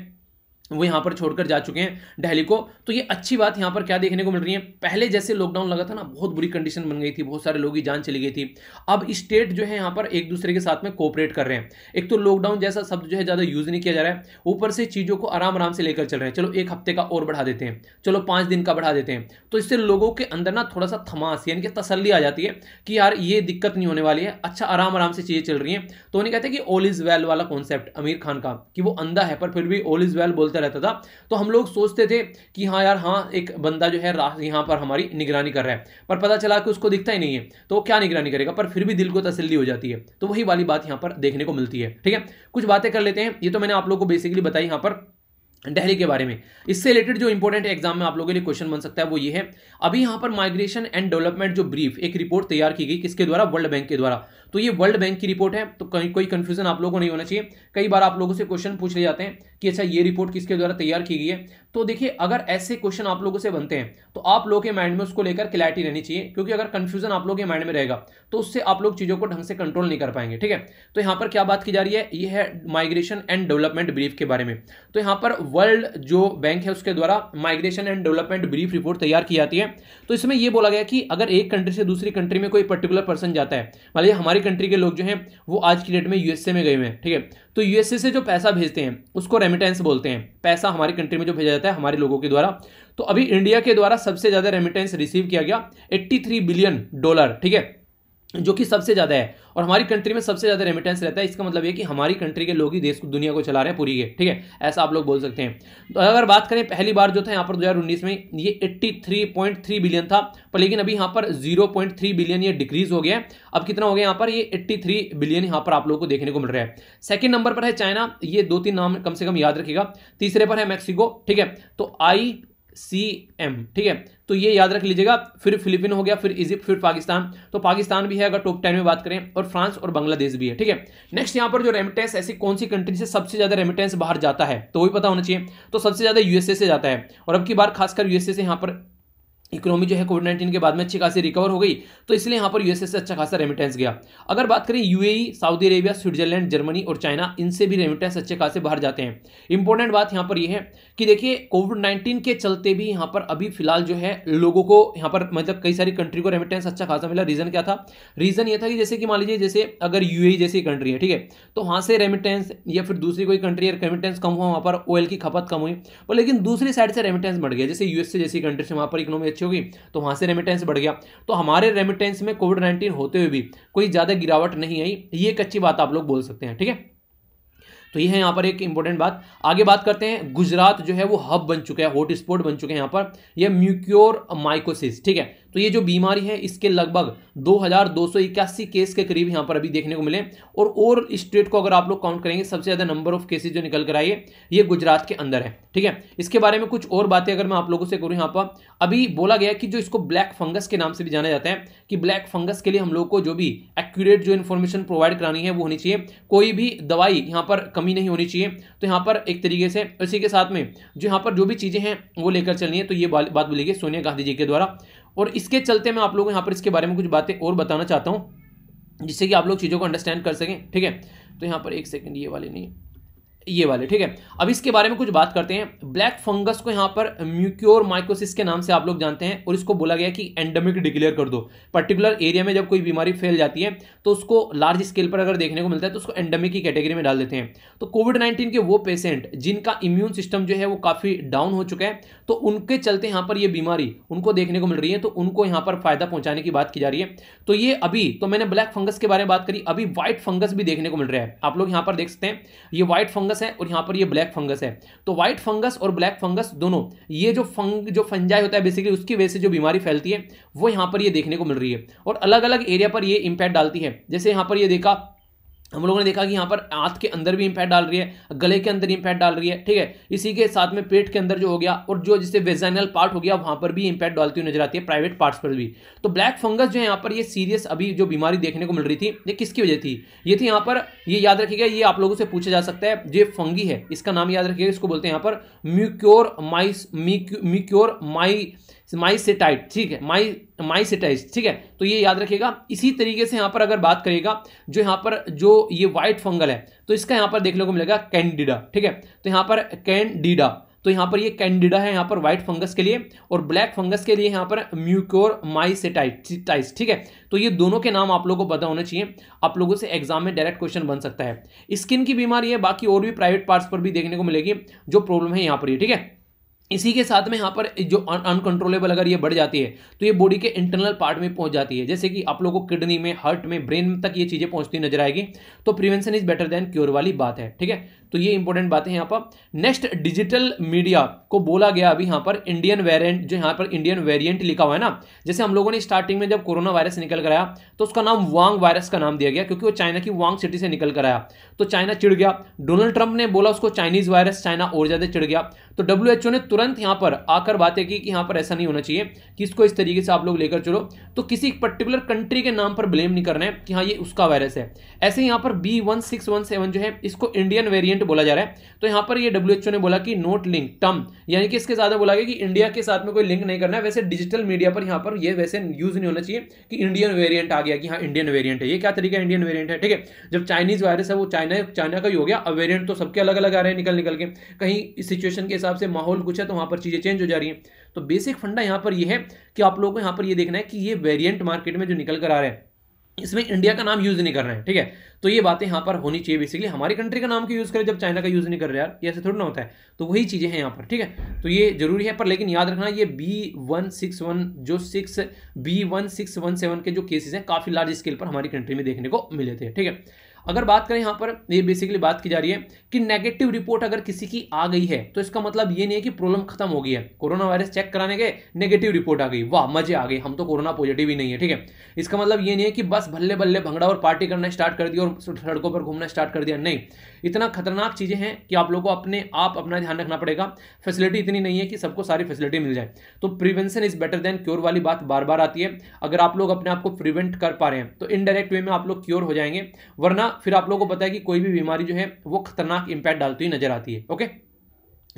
वो यहाँ पर छोड़कर जा चुके हैं दिल्ली को तो ये अच्छी बात यहाँ पर क्या देखने को मिल रही है पहले जैसे लॉकडाउन लगा था ना बहुत बुरी कंडीशन बन गई थी बहुत सारे लोगों की जान चली गई थी अब स्टेट जो है यहाँ पर एक दूसरे के साथ में कोऑपरेट कर रहे हैं एक तो लॉकडाउन जैसा शब्द जो है ज़्यादा यूज़ नहीं किया जा रहा है ऊपर से चीज़ों को आराम आराम से लेकर चल रहे हैं चलो एक हफ्ते का और बढ़ा देते हैं चलो पाँच दिन का बढ़ा देते हैं तो इससे लोगों के अंदर ना थोड़ा सा थमास यानी कि तसली आ जाती है कि यार ये दिक्कत नहीं होने वाली है अच्छा आराम आराम से चीज़ें चल रही हैं तो उन्हें कहते हैं कि ऑल इज़ वेल वाला कॉन्सेप्ट आमिर खान का कि वो अंधा है पर फिर भी ऑल इज़ वेल बोलते चलता रहता था तो हम लोग सोचते थे कि हाँ यार हाँ एक बंदा जो है यहाँ पर हमारी निगरानी कर रहा है पर पता चला कि उसको दिखता ही नहीं है तो वो क्या निगरानी करेगा पर फिर भी दिल को तसल्ली हो जाती है तो वही वाली बात यहाँ पर देखने को मिलती है ठीक है कुछ बातें कर लेते हैं ये तो मैंने आप लोग को बेसिकली बताई यहाँ पर दिल्ली के बारे में इससे रिलेटेड जो इंपॉर्टेंट एग्जाम में आप लोगों के लिए क्वेश्चन बन सकता है वो ये है अभी यहाँ पर माइग्रेशन एंड डेवलपमेंट जो ब्रीफ एक रिपोर्ट तैयार की गई किसके द्वारा वर्ल्ड बैंक के द्वारा तो ये वर्ल्ड बैंक की रिपोर्ट है तो कहीं कोई कंफ्यूजन आप लोगों को नहीं होना चाहिए कई बार आप लोगों से क्वेश्चन पूछ ले जाते हैं कि अच्छा ये रिपोर्ट किसके द्वारा तैयार की गई है तो देखिए अगर ऐसे क्वेश्चन आप लोगों से बनते हैं तो आप लोगों के माइंड में उसको लेकर क्लैरिटी रहनी चाहिए क्योंकि अगर कंफ्यूजन आप लोगों के माइंड में रहेगा तो उससे आप लोग चीज़ों को ढंग से कंट्रोल नहीं कर पाएंगे ठीक है तो यहाँ पर क्या बात की जा रही है ये है माइग्रेशन एंड डेवलपमेंट ब्रीफ के बारे में तो यहां पर वर्ल्ड जो बैंक है उसके द्वारा migration and development brief report तैयार की जाती है तो इसमें यह बोला गया कि अगर एक कंट्री से दूसरी कंट्री में कोई पर्टिकुलर पर्सन जाता है मान मतलब लीजिए हमारी कंट्री के लोग जो है वो आज की डेट में यूएसए में गए हुए हैं ठीक है तो यूएसए से जो पैसा भेजते हैं उसको रेमिटेंस बोलते हैं पैसा हमारी कंट्री में जो भेजा जाता है हमारे लोगों के द्वारा तो अभी इंडिया के द्वारा सबसे ज़्यादा रेमिटेंस रिसीव किया गया 83 बिलियन डॉलर ठीक है जो कि सबसे ज़्यादा है और हमारी कंट्री में सबसे ज़्यादा रेमिटेंस रहता है इसका मतलब ये कि हमारी कंट्री के लोग ही देश को दुनिया को चला रहे हैं पूरी के ठीक है ऐसा आप लोग बोल सकते हैं तो अगर बात करें पहली बार जो था यहाँ पर 2019 में ये 83.3 बिलियन था पर लेकिन अभी यहाँ पर 0.3 बिलियन ये डिक्रीज हो गया अब कितना हो गया यहाँ पर ये एट्टी बिलियन यहाँ पर आप लोग को देखने को मिल रहा है सेकेंड नंबर पर है चाइना ये दो तीन नाम कम से कम याद रखेगा तीसरे पर है मैक्सिको ठीक है तो आई सी एम ठीक है तो ये याद रख लीजिएगा फिर फिलीपीन हो गया फिर इजिप्ट फिर पाकिस्तान तो पाकिस्तान भी है अगर टॉप टेन में बात करें और फ्रांस और बांग्लादेश भी है ठीक है नेक्स्ट यहां पर जो रेमिटेंस ऐसी कौन सी कंट्री से सबसे ज्यादा रेमिटेंस बाहर जाता है तो वही पता होना चाहिए तो सबसे ज्यादा यूएसए से जाता है और अब की बार खासकर यूएसए से यहां पर इकोनॉमी जो है कोविड नाइन्टीन के बाद में अच्छी खासी रिकवर हो गई तो इसलिए यहाँ पर यूएसए से अच्छा खासा रेमिटेंस गया अगर बात करें UAE Saudi Arabia Switzerland Germany और चाइना इनसे भी रेमिटेंस अच्छे खासे बाहर जाते हैं इंपॉर्टेंट बात यहाँ पर यह है कि देखिए कोविड नाइन्टीन के चलते भी यहाँ पर अभी फिलहाल जो है लोगों को यहाँ पर मतलब कई सारी कंट्री को रेमिटेंस अच्छा खासा मिला रीजन क्या था रीजन ये था कि जैसे कि मान लीजिए जैसे अगर यू e जैसी कंट्री है ठीक है तो वहाँ से रेमिटेंस या फिर दूसरी कोई कंट्री अगर रेमिटेंस कम हुआ वहाँ पर ऑयल की खपत कम हुई और लेकिन दूसरी साइड से रेमिटेंस बढ़ गया जैसे यूएसए जैसी कंट्री से वहाँ पर इकोनॉमी अच्छी होगी तो वहाँ से रेमिटेंस बढ़ गया तो हमारे रेमिटेंस में कोविड नाइन्टीन होते हुए भी कोई ज़्यादा गिरावट नहीं आई ये एक अच्छी बात आप लोग बोल सकते हैं ठीक है तो ये है यहाँ पर एक इंपॉर्टेंट बात आगे बात करते हैं गुजरात जो है वो हब बन चुका है हॉटस्पॉट बन चुके हैं यहाँ पर ये म्यूक्योर माइकोसिस ठीक है तो ये जो बीमारी है इसके लगभग इक्यासी केस के करीब यहाँ पर अभी देखने को मिले और और स्टेट को अगर आप लोग काउंट करेंगे सबसे ज़्यादा नंबर ऑफ केसेज जो निकल कर आइए ये गुजरात के अंदर है ठीक है इसके बारे में कुछ और बातें अगर मैं आप लोगों से करूँ यहाँ पर अभी बोला गया कि जो इसको ब्लैक फंगस के नाम से भी जाना जाता है कि ब्लैक फंगस के लिए हम लोग को जो भी एक्यूरेट जो इन्फॉर्मेशन प्रोवाइड करानी है वो होनी चाहिए कोई भी दवाई यहाँ पर कमी नहीं होनी चाहिए तो यहाँ पर एक तरीके से इसी के साथ में जो यहाँ पर जो भी चीज़ें हैं वो लेकर चलनी है तो ये बात बोलेगी सोनिया गांधी जी के द्वारा और इसके चलते मैं आप लोगों को यहाँ पर इसके बारे में कुछ बातें और बताना चाहता हूँ जिससे कि आप लोग चीज़ों को अंडरस्टैंड कर सकें ठीक है तो यहाँ पर एक सेकेंड ये वाली नहीं ये वाले ठीक है अब इसके बारे में कुछ बात करते हैं ब्लैक फंगस को यहां पर म्यूक्योर माइकोसिस के नाम से आप लोग जानते हैं और इसको बोला गया कि एंडेमिक डिक्लेयर कर दो पर्टिकुलर एरिया में जब कोई बीमारी फैल जाती है तो उसको लार्ज स्केल पर अगर देखने को मिलता है तो उसको एंडेमिक की कैटेगरी में डाल देते हैं तो कोविड नाइन्टीन के वो पेशेंट जिनका इम्यून सिस्टम जो है वो काफ़ी डाउन हो चुका है तो उनके चलते यहां पर यह बीमारी उनको देखने को मिल रही है तो उनको यहां पर फायदा पहुंचाने की बात की जा रही है तो ये अभी तो मैंने ब्लैक फंगस के बारे में बात करी अभी व्हाइट फंगस भी देखने को मिल रहा है आप लोग यहां पर देख सकते हैं ये व्हाइट फंगस फंगस है और यहाँ पर ये ब्लैक फंगस है तो व्हाइट फंगस और ब्लैक फंगस दोनों ये जो फंग जो फंजाई होता है बेसिकली उसकी वजह से जो बीमारी फैलती है वो यहाँ पर ये देखने को मिल रही है और अलग अलग एरिया पर ये इंपैक्ट डालती है जैसे यहाँ पर ये देखा हम लोगों ने देखा कि यहाँ पर आंत के अंदर भी इम्पैक्ट डाल रही है गले के अंदर इम्पैक्ट डाल रही है ठीक है इसी के साथ में पेट के अंदर जो हो गया और जो जिससे वेजाइनल पार्ट हो गया वहाँ पर भी इम्पैक्ट डालती हुई नजर आती है प्राइवेट पार्ट्स पर भी तो ब्लैक फंगस जो है यहाँ पर ये सीरियस अभी जो बीमारी देखने को मिल रही थी ये किसकी वजह थी ये थी यहाँ पर ये याद रखिएगा ये आप लोगों से पूछा जा सकता है ये फंगी है इसका नाम याद रखिएगा इसको बोलते हैं यहाँ पर म्यूक्योर माइस म्यूक्योर माई माइसेटाइट ठीक है माई माइसेटाइट ठीक है तो ये याद रखिएगा इसी तरीके से यहाँ पर अगर बात करिएगा जो यहाँ पर जो ये व्हाइट फंगल है तो इसका यहाँ पर देखने को मिलेगा कैंडिडा ठीक है तो यहाँ पर कैंडिडा तो यहाँ पर ये कैंडिडा है यहाँ पर व्हाइट फंगस के लिए और ब्लैक फंगस के लिए यहाँ पर म्यूक्योर माइसेटाइटाइस ठीक है तो ये दोनों के नाम आप लोगों को पता होना चाहिए आप लोगों से एग्जाम में डायरेक्ट क्वेश्चन बन सकता है स्किन की बीमारी है बाकी और भी प्राइवेट पार्ट्स पर भी देखने को मिलेगी जो प्रॉब्लम है यहाँ पर ठीक है इसी के साथ में यहाँ पर जो अनकंट्रोलेबल अगर ये बढ़ जाती है तो ये बॉडी के इंटरनल पार्ट में पहुंच जाती है जैसे कि आप लोगों को किडनी में हार्ट में ब्रेन तक ये चीज़ें पहुंचती नजर आएगी तो prevention is better than cure वाली बात है ठीक है तो ये इंपॉर्टेंट बातें यहाँ पर नेक्स्ट डिजिटल मीडिया को बोला गया अभी यहाँ पर इंडियन वेरियंट जो यहाँ पर इंडियन वेरियंट लिखा हुआ है ना जैसे हम लोगों ने स्टार्टिंग में जब कोरोना वायरस निकल कर आया तो उसका नाम वांग वायरस का नाम दिया गया क्योंकि वो चाइना की वांग सिटी से निकल कर आया तो चाइना चिड़ गया डोनाल्ड ट्रंप ने बोला उसको चाइनीज वायरस चाइना और ज्यादा चिड़ गया तो डब्ल्यू ने तुरंत यहाँ पर आकर बातें की कि यहाँ पर ऐसा नहीं होना चाहिए कि इसको इस तरीके से आप लोग लेकर चलो तो किसी पर्टिकुलर कंट्री के नाम पर ब्लेम नहीं करना है कि हाँ ये उसका वायरस है ऐसे यहाँ पर B one six one seven जो है इसको इंडियन वेरियंट वेरिएंट बोला जा रहा है तो यहां पर ये डब्ल्यूएचओ ने बोला कि नोट लिंक टर्म यानी कि इसके ज्यादा बोला गया कि इंडिया के साथ में कोई लिंक नहीं करना है वैसे डिजिटल मीडिया पर यहां पर ये वैसे यूज नहीं होना चाहिए कि इंडियन वेरियंट आ गया कि हाँ इंडियन वेरियंट है ये क्या तरीका इंडियन वेरियंट है ठीक है जब चाइनीज वायरस है वो चाइना चाइना का ही हो गया अब वेरियंट तो सबके अलग अलग आ रहे हैं निकल निकल के कहीं सिचुएशन के हिसाब से माहौल कुछ है तो वहां पर चीजें चेंज हो जा रही है तो बेसिक फंडा यहां पर यह है कि आप लोगों को यहां पर यह देखना है कि ये वेरिएंट मार्केट में जो निकल कर आ रहे हैं इसमें इंडिया का नाम यूज नहीं कर रहे हैं ठीक है तो ये बातें यहाँ पर होनी चाहिए बेसिकली हमारी कंट्री का नाम क्यों यूज करें जब चाइना का यूज नहीं कर रहे यार ये ऐसे थोड़ी ना होता है तो वही चीजें हैं यहाँ पर ठीक है तो ये जरूरी है पर लेकिन याद रखना ये बी वन सिक्स वन जो six B one six one seven के जो केसेस हैं काफी लार्ज स्केल पर हमारी कंट्री में देखने को मिले थे ठीक है अगर बात करें यहाँ पर ये बेसिकली बात की जा रही है कि नेगेटिव रिपोर्ट अगर किसी की आ गई है तो इसका मतलब ये नहीं है कि प्रॉब्लम खत्म हो गई है कोरोना वायरस चेक कराने के नेगेटिव रिपोर्ट आ गई वाह मजे आ गए हम तो कोरोना पॉजिटिव ही नहीं है ठीक है इसका मतलब ये नहीं है कि बस भल्ले बल्ले भंगड़ा और पार्टी करना स्टार्ट कर दिया और सड़कों पर घूमना स्टार्ट कर दिया नहीं इतना खतरनाक चीज़ें हैं कि आप लोगों को अपने आप अपना ध्यान रखना पड़ेगा फैसिलिटी इतनी नहीं है कि सबको सारी फैसिलिटी मिल जाए तो prevention is better than cure वाली बात बार बार आती है अगर आप लोग अपने आप को प्रिवेंट कर पा रहे हैं तो इनडायरेक्ट वे में आप लोग क्योर हो जाएंगे वरना फिर आप लोगों को पता है कि कोई भी बीमारी जो है वो खतरनाक इंपैक्ट डालती हुई नजर आती है ओके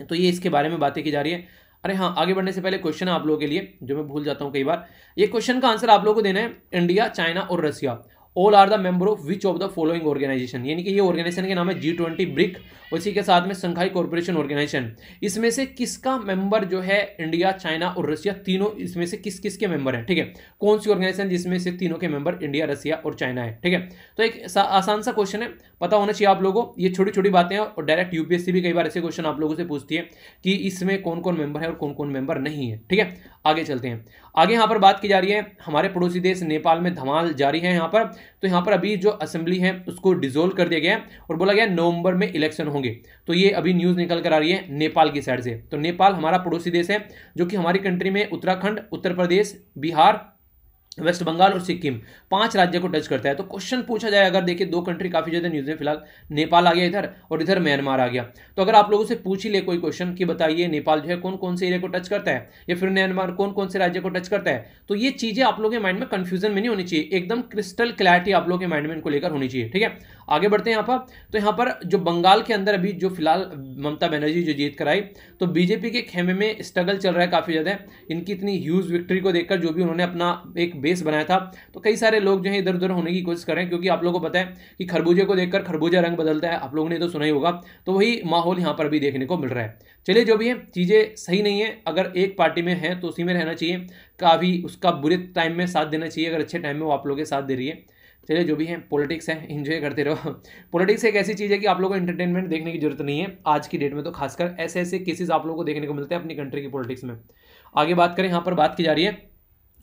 तो ये इसके बारे में बातें की जा रही है अरे हाँ आगे बढ़ने से पहले क्वेश्चन है आप लोगों के लिए जो मैं भूल जाता हूँ कई बार ये क्वेश्चन का आंसर आप लोगों को देना है इंडिया चाइना और Russia all are the member of which of the following organisation यानी कि ये ऑर्गेनाइजेशन के नाम है जी ट्वेंटी ब्रिक और इसी के साथ में संघाई कॉरपोरेशन ऑर्गेनाइजेशन इसमें से किसका मेंबर जो है इंडिया चाइना और रशिया तीनों इसमें से किस किस के मेंबर है ठीक है कौन सी ऑर्गेनाइजेशन जिसमें से तीनों के मेंबर इंडिया रशिया और चाइना है ठीक है तो एक आसान सा क्वेश्चन है पता होना चाहिए आप लोगों को ये छोटी छोटी बातें और डायरेक्ट यूपीएससी भी कई बार ऐसे क्वेश्चन आप लोगों से पूछती है कि इसमें कौन कौन मेंबर है और कौन कौन मेंबर नहीं है ठीक है आगे चलते हैं आगे यहाँ पर बात की जा रही है हमारे पड़ोसी देश नेपाल में धमाल जारी है यहाँ पर तो यहाँ पर अभी जो असेंबली है उसको डिजोल्व कर दिया गया है और बोला गया नवंबर में इलेक्शन होंगे तो ये अभी न्यूज़ निकल कर आ रही है नेपाल की साइड से तो नेपाल हमारा पड़ोसी देश है जो कि हमारी कंट्री में उत्तराखंड उत्तर प्रदेश बिहार वेस्ट बंगाल और सिक्किम पांच राज्य को टच करता है तो क्वेश्चन पूछा जाए अगर देखिए दो कंट्री काफ़ी ज़्यादा न्यूज़ है फिलहाल नेपाल आ गया इधर और इधर म्यांमार आ गया तो अगर आप लोगों से पूछ ही ले कोई क्वेश्चन की बताइए नेपाल जो है कौन कौन से एरिया को टच करता है या फिर म्यांमार कौन कौन से राज्य को टच करता है तो ये चीज़ें आप लोगों के माइंड में कंफ्यूजन में नहीं होनी चाहिए एकदम क्रिस्टल क्लैरिटी आप लोगों के माइंड में इनको लेकर होनी चाहिए ठीक है आगे बढ़ते हैं यहाँ पर तो यहाँ पर जो बंगाल के अंदर अभी जो फिलहाल ममता बनर्जी जो जीत कराई तो बीजेपी के खेमे में स्ट्रगल चल रहा है काफ़ी ज़्यादा इनकी इतनी ह्यूज विक्ट्री को देखकर जो भी उन्होंने अपना एक बेस बनाया था तो कई सारे सारे लोग जो है इधर उधर होने की कोशिश कर रहे हैं क्योंकि आप लोगों को पता है कि खरबूजे को देखकर खरबूजा रंग बदलता है आप लोगों ने तो सुना ही होगा तो वही माहौल यहाँ पर भी देखने को मिल रहा है चलिए जो भी है चीज़ें सही नहीं है अगर एक पार्टी में है तो उसी में रहना चाहिए काफ़ी उसका बुरे टाइम में साथ देना चाहिए अगर अच्छे टाइम में वो आप लोगों के साथ दे रही है चलिए जो भी है पॉलिटिक्स है इन्जॉय करते रहो पॉलिटिक्स एक ऐसी चीज़ है कि आप लोगों को एंटरटेनमेंट देखने की जरूरत नहीं है आज की डेट में तो खासकर ऐसे ऐसे केसेस आप लोगों को देखने को मिलते हैं अपनी कंट्री की पॉलिटिक्स में आगे बात करें यहाँ पर बात की जा रही है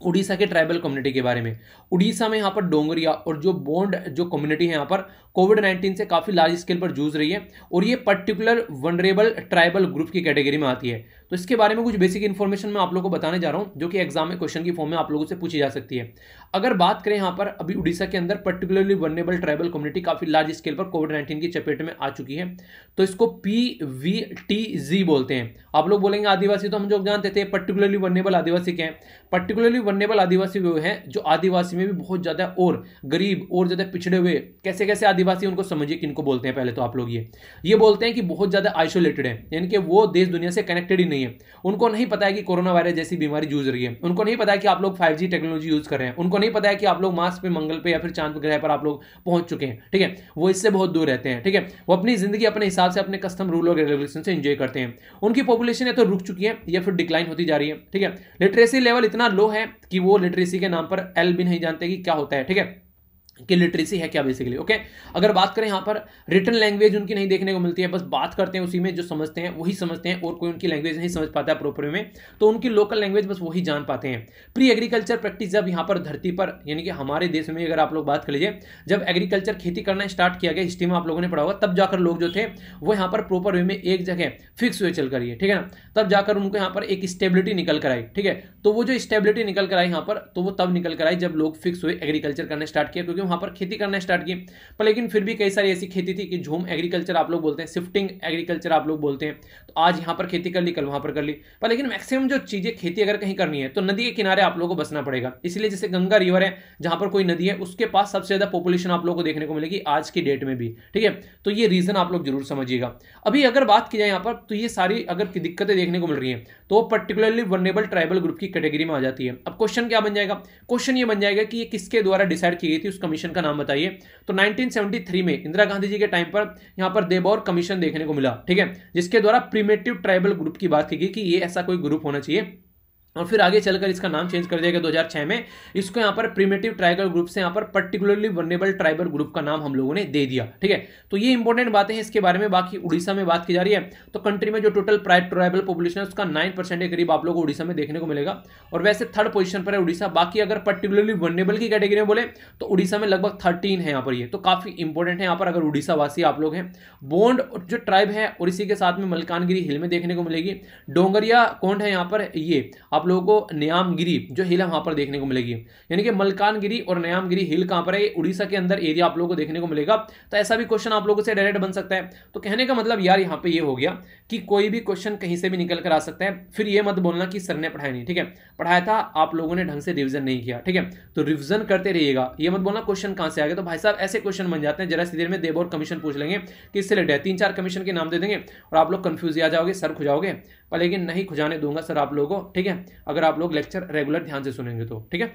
उड़ीसा के ट्राइबल कम्युनिटी के बारे में उड़ीसा में यहाँ पर डोंगरिया और जो बोंड जो कम्युनिटी है यहाँ पर कोविड नाइन्टीन से काफ़ी लार्ज स्केल पर जूझ रही है और ये पर्टिकुलर वनरेबल ट्राइबल ग्रुप की कैटेगरी में आती है तो इसके बारे में कुछ बेसिक इन्फॉर्मेशन मैं आप लोगों को बताने जा रहा हूँ जो कि एग्जाम में क्वेश्चन की फॉर्म में आप लोगों से पूछी जा सकती है अगर बात करें यहाँ पर अभी उड़ीसा के अंदर पर्टिकुलरली वर्नेबल ट्राइबल कम्युनिटी काफ़ी लार्ज स्केल पर कोविड नाइन्टीन की चपेट में आ चुकी है तो इसको पी वी टी जी बोलते हैं आप लोग बोलेंगे आदिवासी तो हम जो जानते थे पर्टिकुलरली वर्नेबल आदिवासी क्या है पर्टिकुलरली वर्नेबल आदिवासी वो हैं जो आदिवासी में भी बहुत ज़्यादा और गरीब और ज़्यादा पिछड़े हुए कैसे कैसे आदिवासी उनको समझिए किनको बोलते हैं पहले तो आप लोग ये ये बोलते हैं कि बहुत ज़्यादा आइसोलेटेड है यानी कि वो देश दुनिया से कनेक्टेड ही नहीं नहीं है उनको नहीं पता है कि कोरोना वायरस जैसी बीमारी जूझ रही है उनको नहीं पता है कि आप लोग फाइव टेक्नोलॉजी यूज़ कर रहे हैं उनको नहीं पता है कि आप लोग मार्स पे मंगल पे या फिर चांद ग्रह पर आप लोग पहुंच चुके हैं ठीक है वो इससे बहुत दूर रहते हैं ठीक है वो अपनी जिंदगी अपने हिसाब से अपने कस्टम रूल और रेगुलेशन से इंजॉय करते हैं उनकी पॉपुलेशन या तो रुक चुकी है या फिर डिक्लाइन होती जा रही है ठीक है लिटरेसी लेवल इतना लो है कि वो लिटरेसी के नाम पर एल भी नहीं जानते कि क्या होता है ठीक है की लिटरेसी है क्या बेसिकली ओके अगर बात करें यहाँ पर रिटर्न लैंग्वेज उनकी नहीं देखने को मिलती है बस बात करते हैं उसी में जो समझते हैं वही समझते हैं और कोई उनकी लैंग्वेज नहीं समझ पाता है प्रॉपर में तो उनकी लोकल लैंग्वेज बस वही जान पाते हैं प्री एग्रीकल्चर प्रैक्टिस जब यहाँ पर धरती पर यानी कि हमारे देश में अगर आप लोग बात कर लीजिए जब एग्रीकल्चर खेती करना स्टार्ट किया गया हिस्ट्री में आप लोगों ने पढ़ा होगा तब जाकर लोग जो थे वो यहाँ पर प्रॉपर वे में एक जगह फिक्स हुए चल करिए ठीक है ना तब जाकर उनको यहाँ पर एक स्टेबिलिटी निकल कर आई ठीक है तो वो जो स्टेबिलिटी निकल कर आई यहाँ पर तो वो तब निकल कर आई जब लोग फिक्स हुए एग्रीकल्चर करना स्टार्ट किया क्योंकि वहाँ पर खेती करना स्टार्ट की पर लेकिन फिर भी कई सारी ऐसी खेती थी कि झूम एग्रीकल्चर आप लोग बोलते हैं शिफ्टिंग एग्रीकल्चर आप लोग बोलते हैं तो आज यहाँ पर खेती कर ली कल वहाँ पर कर ली पर लेकिन मैक्सिमम जो चीज़ें खेती अगर कहीं करनी है तो नदी के किनारे आप लोगों को बसना पड़ेगा इसलिए जैसे गंगा रिवर है जहाँ पर कोई नदी है उसके पास सबसे ज़्यादा पॉपुलेशन आप लोगों को देखने को मिलेगी आज की डेट में भी ठीक है तो ये रीज़न आप लोग जरूर समझिएगा अभी अगर बात की जाए यहाँ पर तो ये सारी अगर दिक्कतें देखने को मिल रही हैं तो वो पर्टिकुलरली वनरेबल ट्राइबल ग्रुप की कैटेगरी में आ जाती है अब क्वेश्चन क्या बन जाएगा क्वेश्चन ये बन जाएगा कि ये किसके द्वारा डिसाइड की गई थी उस कमीशन का नाम बताइए तो 1973 में इंदिरा गांधी जी के टाइम पर यहाँ पर देबौर कमीशन देखने को मिला ठीक है जिसके द्वारा प्रीमेटिव ट्राइबल ग्रुप की बात की गई कि ये ऐसा कोई ग्रुप होना चाहिए और फिर आगे चलकर इसका नाम चेंज कर दिया गया 2006 में इसको यहाँ पर प्रीमेटिव ट्राइबल ग्रुप से यहाँ पर पर्टिकुलरली वनेबल ट्राइबल ग्रुप का नाम हम लोगों ने दे दिया ठीक है तो ये इंपॉर्टेंट बातें हैं इसके बारे में बाकी उड़ीसा में बात की जा रही है तो कंट्री में जो टोटल ट्राइबल पॉपुलेशन है उसका नाइन परसेंट करीब आप लोग उड़ीसा में देखने को मिलेगा और वैसे थर्ड पोजिशन पर है उड़ीसा बाकी अगर पर्टिकुलरली वनेबल की कैटेगरी में बोले तो उड़ीसा में लगभग थर्टीन है यहाँ पर ये तो काफी इंपॉर्टेंट है यहाँ पर अगर उड़ीसा वासी आप लोग हैं बोंड जो ट्राइब है और इसी के साथ में मलकानगिरी हिल में देखने को मिलेगी डोंगरिया कोंड है यहाँ पर ये आप लोगों को न्यामगिरी जो हिल है वहाँ पर देखने को मिलेगी यानी कि मलकानगिरी और न्यामगिरी हिल कहाँ पर है उड़ीसा के अंदर एरिया आप लोगों को देखने को मिलेगा तो ऐसा भी क्वेश्चन आप लोगों से डायरेक्ट बन सकता है तो कहने का मतलब यार यहाँ पर यह हो गया कि कोई भी क्वेश्चन कहीं से भी निकल कर आ सकता है फिर ये मत बोलना कि सर ने पढ़ाया नहीं ठीक है पढ़ाया था आप लोगों ने ढंग से रिविजन नहीं किया ठीक है तो रिविजन करते रहिएगा ये मत बोलना क्वेश्चन कहाँ से आ गया तो भाई साहब ऐसे क्वेश्चन बन जाते हैं जरा सी देर में देवोर कमीशन पूछ लेंगे किससे लेटे तीन चार कमीशन के नाम दे देंगे और आप लोग कन्फ्यूज आ जाओगे सर खुजाओगे पर लेकिन नहीं खुजाने दूंगा सर आप लोगों को ठीक है अगर आप लोग लेक्चर रेगुलर ध्यान से सुनेंगे तो ठीक है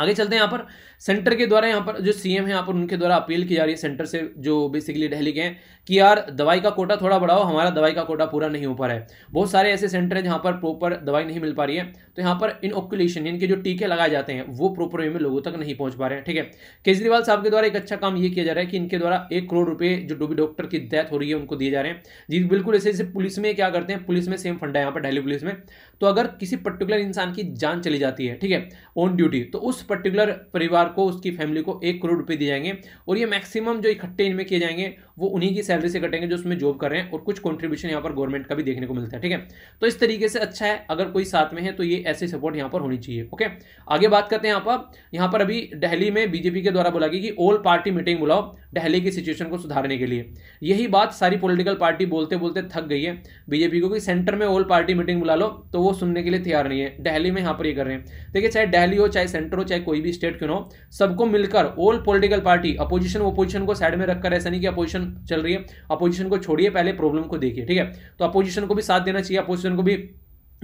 आगे चलते हैं यहाँ पर सेंटर के द्वारा यहाँ पर जो सीएम है यहाँ पर उनके द्वारा अपील की जा रही है सेंटर से जो बेसिकली दिल्ली के हैं कि यार दवाई का कोटा थोड़ा बढ़ाओ हमारा दवाई का कोटा पूरा नहीं हो पा रहा है बहुत सारे ऐसे सेंटर हैं जहाँ पर प्रॉपर दवाई नहीं मिल पा रही है तो यहाँ पर इन ऑक्यूलेशन इनके जो टीके लगाए जाते हैं वो प्रॉपर वे में लोगों तक नहीं पहुँच पा रहे हैं ठीक है केजरीवाल साहब के द्वारा एक अच्छा काम ये किया जा रहा है कि इनके द्वारा एक करोड़ रुपये जो डूबी डॉक्टर की डेथ हो रही है उनको दिए जा रहे हैं जी बिल्कुल ऐसे जैसे पुलिस में क्या करते हैं पुलिस में सेम फंड है यहाँ पर डेली पुलिस में तो अगर किसी पर्टिकुलर इंसान की जान चली जाती है ठीक है ऑन ड्यूटी तो उस पर्टिकुलर परिवार को उसकी फैमिली को एक करोड़ रुपए दिए जाएंगे और ये मैक्सिमम जो इकट्ठे इनमें किए जाएंगे वो उन्हीं की सैलरी से कटेंगे जो उसमें जॉब कर रहे हैं और कुछ कॉन्ट्रीब्यूशन यहाँ पर गवर्नमेंट का भी देखने को मिलता है ठीक है तो इस तरीके से अच्छा है अगर कोई साथ में है तो ये ऐसी सपोर्ट यहाँ पर होनी चाहिए ओके आगे बात करते हैं आप पर यहाँ पर अभी दिल्ली में बीजेपी के द्वारा बोला गया कि ऑल पार्टी मीटिंग बुलाओ दिल्ली की सिचुएशन को सुधारने के लिए यही बात सारी पोलिटिकल पार्टी बोलते बोलते थक गई है बीजेपी को कि सेंटर में ऑल पार्टी मीटिंग बुला लो तो वो सुनने के लिए तैयार नहीं है डेहली में यहाँ पर ये कर रहे हैं देखिए चाहे डेहली हो चाहे सेंटर हो चाहे कोई भी स्टेट क्यों हो सबको मिलकर all political party opposition opposition को साइड में रखकर ऐसा नहीं कि अपोजिशन अपोजिशन चल रही है अपोजिशन को छोड़िए पहले प्रॉब्लम को देखिए ठीक है तो अपोजिशन को भी साथ देना चाहिए अपोजिशन को भी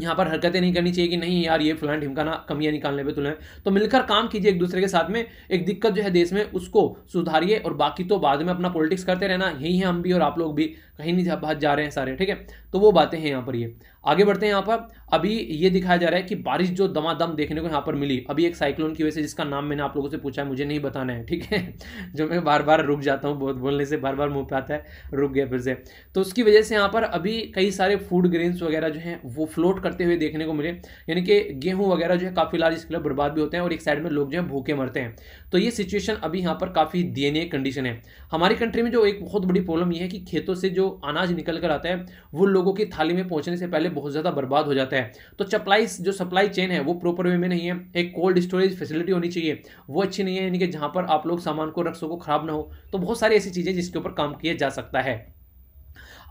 यहाँ पर हरकतें नहीं करनी चाहिए कि नहीं यार ये फ्लैंड हिमकाना कमियाँ निकालने पे तुलना है तो मिलकर काम कीजिए एक दूसरे के साथ में एक दिक्कत जो है देश में उसको सुधारिए और बाकी तो बाद में अपना पॉलिटिक्स करते रहना यही है हम भी और आप लोग भी कहीं नहीं जा, जा रहे हैं सारे ठीक है तो वो बातें हैं यहाँ पर ये आगे बढ़ते हैं यहाँ पर अभी ये दिखाया जा रहा है कि बारिश जो दमादम देखने को यहाँ पर मिली अभी एक साइक्लोन की वजह से जिसका नाम मैंने आप लोगों से पूछा है मुझे नहीं बताना है ठीक है जो मैं बार बार रुक जाता हूँ बहुत बोलने से बार बार मुँह पे आता है रुक गया फिर से तो उसकी वजह से यहाँ पर अभी कई सारे फूड ग्रेन्स वगैरह जो हैं वो फ्लोट करते हुए देखने को मिले यानी कि गेहूँ वगैरह जो है काफ़ी लार्ज स्केल बर्बाद भी होते हैं और एक साइड में लोग जो है भूखे मरते हैं तो ये सिचुएशन अभी यहाँ पर काफ़ी दयनीय कंडीशन है हमारी कंट्री में जो एक बहुत बड़ी प्रॉब्लम ये है कि खेतों से जो अनाज निकल कर आता है वो लोग लोगों की थाली में पहुंचने से पहले बहुत ज़्यादा बर्बाद हो जाता है तो सप्लाई जो सप्लाई चेन है वो प्रॉपर वे में नहीं है एक कोल्ड स्टोरेज फैसिलिटी होनी चाहिए वो अच्छी नहीं है यानी कि जहां पर आप लोग सामान को रख सको खराब ना हो तो बहुत सारी ऐसी चीज़ें जिसके ऊपर काम किया जा सकता है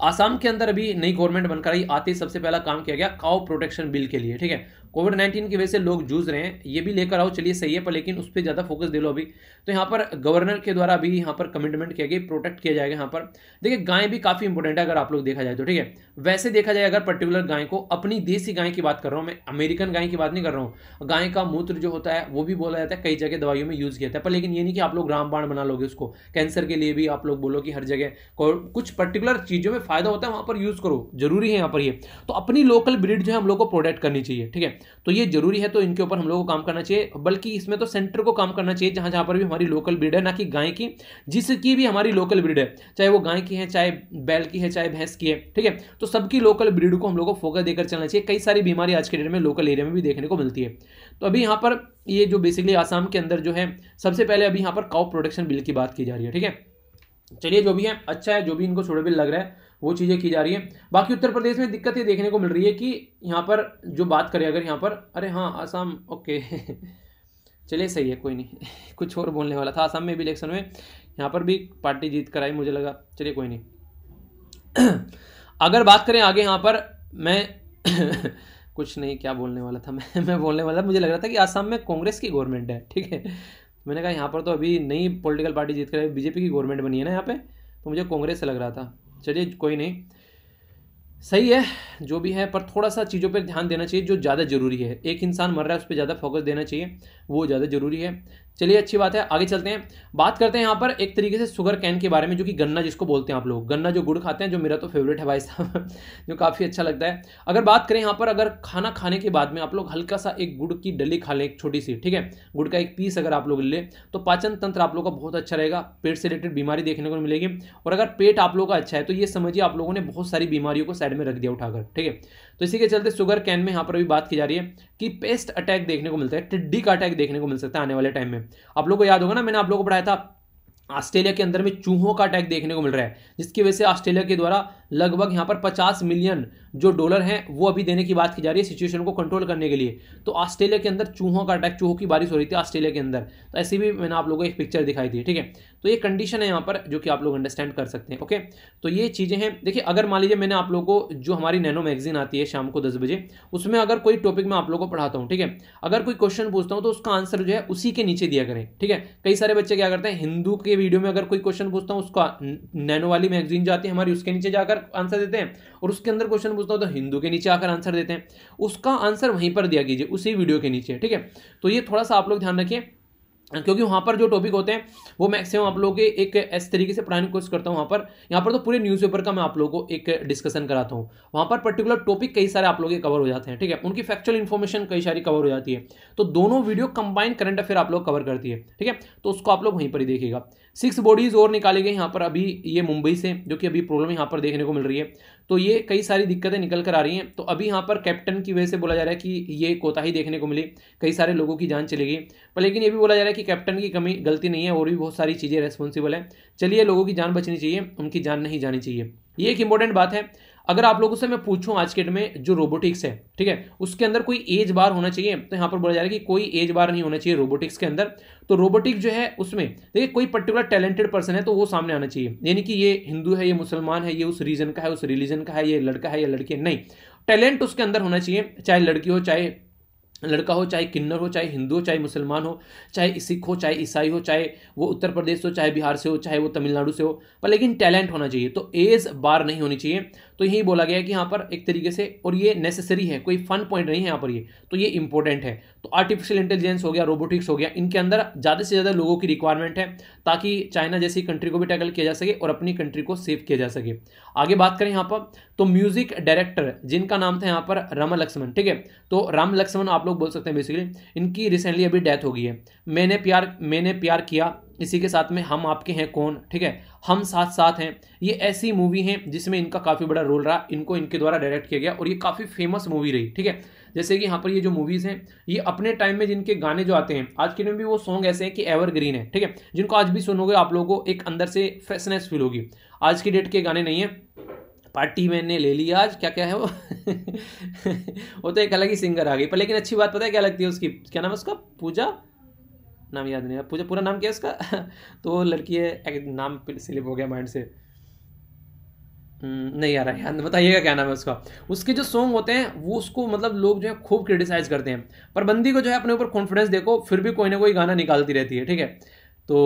आसाम के अंदर अभी नई गवर्नमेंट बनकर आई आते सबसे पहला काम किया गया काउ प्रोटेक्शन बिल के लिए ठीक है कोविड नाइन्टीन की वजह से लोग जूझ रहे हैं ये भी लेकर आओ चलिए सही है पर लेकिन उस पर ज़्यादा फोकस दे लो अभी तो यहाँ पर गवर्नर के द्वारा अभी यहाँ पर कमिटमेंट किया गया प्रोटेक्ट किया जाएगा यहाँ पर देखिए गाय भी काफ़ी इंपॉर्टेंट है अगर आप लोग देखा जाए तो ठीक है वैसे देखा जाए अगर पर्टिकुलर गाय को अपनी देसी गाय की बात कर रहा हूँ मैं अमेरिकन गाय की बात नहीं कर रहा हूँ गाय का मूत्र जो होता है वो भी बोला जाता है कई जगह दवाइयों में यूज़ किया जाता है पर लेकिन ये नहीं कि आप लोग रामबाण बना लोगे उसको कैंसर के लिए भी आप लोग बोलो कि हर जगह कुछ पर्टिकुलर चीज़ों में फायदा होता है वहाँ पर यूज़ करो जरूरी है यहाँ पर ये तो अपनी लोकल ब्रीड जो है हम लोग को प्रोटेक्ट करनी चाहिए ठीक है तो ये जरूरी है तो इनके ऊपर हम लोगों को काम करना चाहिए बल्कि इसमें तो सेंटर को काम करना चाहिए जहाँ जहाँ पर भी हमारी लोकल ब्रीड है ना कि गाय की जिसकी भी हमारी लोकल ब्रीड है चाहे वो गाय की है चाहे बैल की है चाहे भैंस की है ठीक है तो सबकी लोकल ब्रीड को हम लोग को फोकस देकर चलना चाहिए कई सारी बीमारी आज के डेट में लोकल एरिया में भी देखने को मिलती है तो अभी यहाँ पर ये जो बेसिकली आसाम के अंदर जो है सबसे पहले अभी यहाँ पर काउ प्रोडक्शन बिल की बात की जा रही है ठीक है चलिए जो भी है अच्छा है जो भी इनको छोड़े बिल लग रहा है वो चीज़ें की जा रही हैं बाकी उत्तर प्रदेश में दिक्कत ये देखने को मिल रही है कि यहाँ पर जो बात करें अगर यहाँ पर अरे हाँ आसाम ओके चलिए सही है कोई नहीं कुछ और बोलने वाला था आसाम में भी इलेक्शन में यहाँ पर भी पार्टी जीत कराई मुझे लगा चलिए कोई नहीं अगर बात करें आगे यहाँ पर मैं कुछ नहीं क्या बोलने वाला था मैं मैं बोलने वाला मुझे लग रहा था कि आसाम में कांग्रेस की गवर्नमेंट है ठीक है मैंने कहा यहाँ पर तो अभी नई पॉलिटिकल पार्टी जीत कर बीजेपी की गवर्नमेंट बनी है ना यहाँ पे तो मुझे कांग्रेस से लग रहा था चलिए कोई नहीं सही है जो भी है पर थोड़ा सा चीज़ों पर ध्यान देना चाहिए जो ज़्यादा ज़रूरी है एक इंसान मर रहा है उस पर ज़्यादा फोकस देना चाहिए वो ज़्यादा ज़रूरी है चलिए अच्छी बात है आगे चलते हैं बात करते हैं यहाँ पर एक तरीके से शुगर कैन के बारे में जो कि गन्ना जिसको बोलते हैं आप लोग गन्ना जो गुड़ खाते हैं जो मेरा तो फेवरेट है भाई साहब जो काफ़ी अच्छा लगता है अगर बात करें यहाँ पर अगर खाना खाने के बाद में आप लोग हल्का सा एक गुड़ की डली खा लें एक छोटी सी ठीक है गुड़ का एक पीस अगर आप लोग ले तो पाचन तंत्र आप लोग का बहुत अच्छा रहेगा पेट से रिलेटेड बीमारी देखने को मिलेगी और अगर पेट आप लोग का अच्छा है तो ये समझिए आप लोगों ने बहुत सारी बीमारियों को साइड में रख दिया उठाकर ठीक है तो इसी के चलते शुगर कैन में यहाँ पर भी बात की जा रही है कि पेस्ट अटैक देखने को मिलता है टिड्डी का अटैक देखने को मिल सकता है आने वाले टाइम में आप लोग को याद होगा ना मैंने आप लोग को पढ़ाया था ऑस्ट्रेलिया के अंदर में चूहों का अटैक देखने को मिल रहा है जिसकी वजह से ऑस्ट्रेलिया के द्वारा लगभग यहाँ पर 50 मिलियन जो डॉलर हैं वो अभी देने की बात की जा रही है सिचुएशन को कंट्रोल करने के लिए तो ऑस्ट्रेलिया के अंदर चूहों का अटैक चूहों की बारिश हो रही थी ऑस्ट्रेलिया के अंदर तो ऐसी भी मैंने आप लोगों को एक पिक्चर दिखाई थी ठीक है तो ये कंडीशन है यहाँ पर जो कि आप लोग अंडरस्टैंड कर सकते हैं ओके तो ये चीज़ें हैं देखिए अगर मान लीजिए मैंने आप लोगों को जो हमारी नैनो मैगजीन आती है शाम को दस बजे उसमें अगर कोई टॉपिक मैं आप लोगों को पढ़ाता हूँ ठीक है अगर कोई क्वेश्चन पूछता हूँ तो उसका आंसर जो है उसी के नीचे दिया करें ठीक है कई सारे बच्चे क्या करते हैं हिंदू के वीडियो में अगर कोई क्वेश्चन पूछता हूँ उसका नैनो वाली मैगजीन जाती है हमारी उसके नीचे जाकर आंसर देते हैं और उसके अंदर क्वेश्चन पूछता हूँ तो हिंदू के नीचे आकर आंसर देते हैं उसका आंसर वहीं पर दिया कीजिए उसी वीडियो के नीचे ठीक है तो ये थोड़ा सा आप लोग ध्यान रखिए क्योंकि वहाँ पर जो टॉपिक होते हैं वो मैक्सिमम आप लोगों के एक ऐसे तरीके से पढ़ाने की कोशिश करता हूँ वहाँ पर यहाँ पर तो पूरे न्यूज़पेपर का मैं आप लोगों को एक डिस्कशन कराता हूँ वहाँ पर पर्टिकुलर टॉपिक कई सारे आप लोगों के कवर हो जाते हैं ठीक है उनकी फैक्चुअल इन्फॉर्मेशन कई सारी कवर हो जाती है तो दोनों वीडियो कंबाइन करंट अफेयर आप लोग कवर करती है ठीक है तो उसको आप लोग वहीं पर ही देखिएगा सिक्स बॉडीज और निकाली गई यहाँ पर अभी ये मुंबई से जो कि अभी प्रॉब्लम यहाँ पर देखने को मिल रही है तो ये कई सारी दिक्कतें निकल कर आ रही हैं तो अभी यहाँ पर कैप्टन की वजह से बोला जा रहा है कि ये कोताही देखने को मिली कई सारे लोगों की जान चली गई पर लेकिन ये भी बोला जा रहा है कि कैप्टन की कमी गलती नहीं है और भी बहुत सारी चीज़ें रेस्पॉन्सिबल है चलिए लोगों की जान बचनी चाहिए उनकी जान नहीं जानी चाहिए ये एक इंपॉर्टेंट बात है अगर आप लोगों से मैं पूछूं आज के डेट में जो रोबोटिक्स है ठीक है उसके अंदर कोई एज बार होना चाहिए तो यहाँ पर बोला जा रहा है कि कोई एज बार नहीं होना चाहिए रोबोटिक्स के अंदर तो रोबोटिक्स जो है उसमें देखिए कोई पर्टिकुलर टैलेंटेड पर्सन है तो वो सामने आना चाहिए यानी कि ये हिंदू है ये मुसलमान है ये उस रीजन का है उस रिलीजन का है ये लड़का है या लड़की है नहीं टैलेंट उसके अंदर होना चाहिए चाहे लड़की हो चाहे लड़का हो चाहे किन्नर हो चाहे हिंदू हो चाहे मुसलमान हो चाहे सिख हो चाहे ईसाई हो चाहे वो उत्तर प्रदेश से हो चाहे बिहार से हो चाहे वो तमिलनाडु से हो पर लेकिन टैलेंट होना चाहिए तो एज बार नहीं होनी चाहिए तो यही बोला गया कि यहाँ पर एक तरीके से और ये नेसेसरी है कोई फन पॉइंट नहीं है यहाँ पर ये तो ये इंपॉर्टेंट है तो आर्टिफिशियल इंटेलिजेंस हो गया रोबोटिक्स हो गया इनके अंदर ज़्यादा से ज़्यादा लोगों की रिक्वायरमेंट है ताकि चाइना जैसी कंट्री को भी टैकल किया जा सके और अपनी कंट्री को सेव किया जा सके आगे बात करें यहाँ पर तो म्यूजिक डायरेक्टर जिनका नाम था यहाँ पर रामा लक्ष्मण ठीक है तो राम लक्ष्मण आप लोग बोल सकते हैं बेसिकली इनकी रिसेंटली अभी डेथ हो गई है मैंने प्यार मैंने प्यार किया इसी के साथ में हम आपके हैं कौन ठीक है हम साथ साथ हैं ये ऐसी मूवी हैं जिसमें इनका काफ़ी बड़ा रोल रहा इनको इनके द्वारा डायरेक्ट किया गया और ये काफ़ी फेमस मूवी रही ठीक है जैसे कि यहाँ पर ये जो मूवीज़ हैं ये अपने टाइम में जिनके गाने जो आते हैं आज के टाइम भी वो सॉन्ग ऐसे हैं कि एवरग्रीन है ठीक है जिनको आज भी सुनोगे आप लोगों को एक अंदर से फ्रेशनेस फील होगी आज की डेट के गाने नहीं है पार्टी मैंने ले ली आज क्या क्या है वो वो तो एक अलग ही सिंगर आ गई पर लेकिन अच्छी बात पता है क्या लगती है उसकी क्या नाम है उसका पूजा नाम याद नहीं पूरा पूरा नाम क्या उसका तो लड़की है नाम स्लिप हो गया माइंड से हम्म, नहीं आ रहा है बताइएगा क्या नाम है उसका उसके जो सॉन्ग होते हैं वो उसको मतलब लोग जो है खूब क्रिटिसाइज करते हैं पर बंदी को जो है अपने ऊपर कॉन्फिडेंस देखो फिर भी कोई ना कोई गाना निकालती रहती है ठीक है तो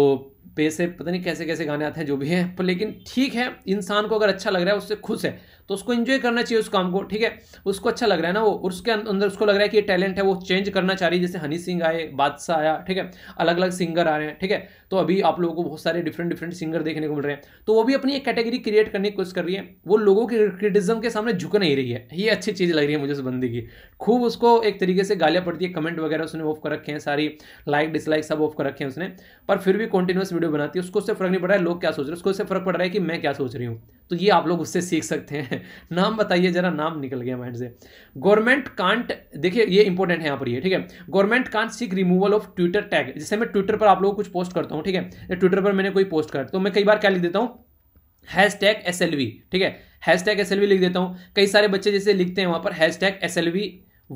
पे से पता नहीं कैसे कैसे गाने आते हैं जो भी हैं पर लेकिन ठीक है इंसान को अगर अच्छा लग रहा है उससे खुश है तो उसको इन्जॉय करना चाहिए उस काम को ठीक है उसको अच्छा लग रहा है ना वो उसके अं-, अंदर उसको लग रहा है कि ये टैलेंट है वो चेंज करना चाह रही है जैसे हनी सिंह आए बादशाह आया ठीक है अलग अलग सिंगर आ रहे हैं ठीक है तो अभी आप लोगों को बहुत सारे डिफरेंट डिफरेंट सिंगर देखने को मिल रहे हैं तो वो भी अपनी एक कैटेगरी क्रिएट करने की कोशिश कर रही है वो लोगों के क्रिटिज्म के सामने झुक नहीं रही है ये अच्छी चीज़ लग रही है मुझे उस बंदी की खूब उसको एक तरीके से गालियाँ पड़ती है कमेंट वगैरह उसने ऑफ कर रखे हैं सारी लाइक डिसलाइक सब ऑफ कर रखे हैं उसने पर फिर भी कॉन्टिन्यूस वीडियो बनाती है उसको उससे फर्क नहीं पड़ रहा है लोग क्या सोच रहे हैं उसको उससे फर्क पड़ रहा है कि मैं क्या सोच रही हूँ तो ये आप लोग उससे सीख सकते हैं नाम बताइए जरा नाम निकल गया माइंड से गवर्नमेंट कांट देखिए ये इंपॉर्टेंट है यहाँ पर ये ठीक है government can't seek removal of Twitter tag जैसे मैं ट्विटर पर आप को कुछ पोस्ट करता हूँ ठीक है ट्विटर पर मैंने कोई पोस्ट कर तो मैं कई बार क्या लिख देता हूँ hash tag S L V ठीक है hash tag S L V लिख देता हूँ कई सारे बच्चे जैसे लिखते हैं वहाँ पर hash tag S L V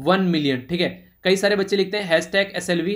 one million ठीक है कई सारे बच्चे लिखते हैं hash tag S L V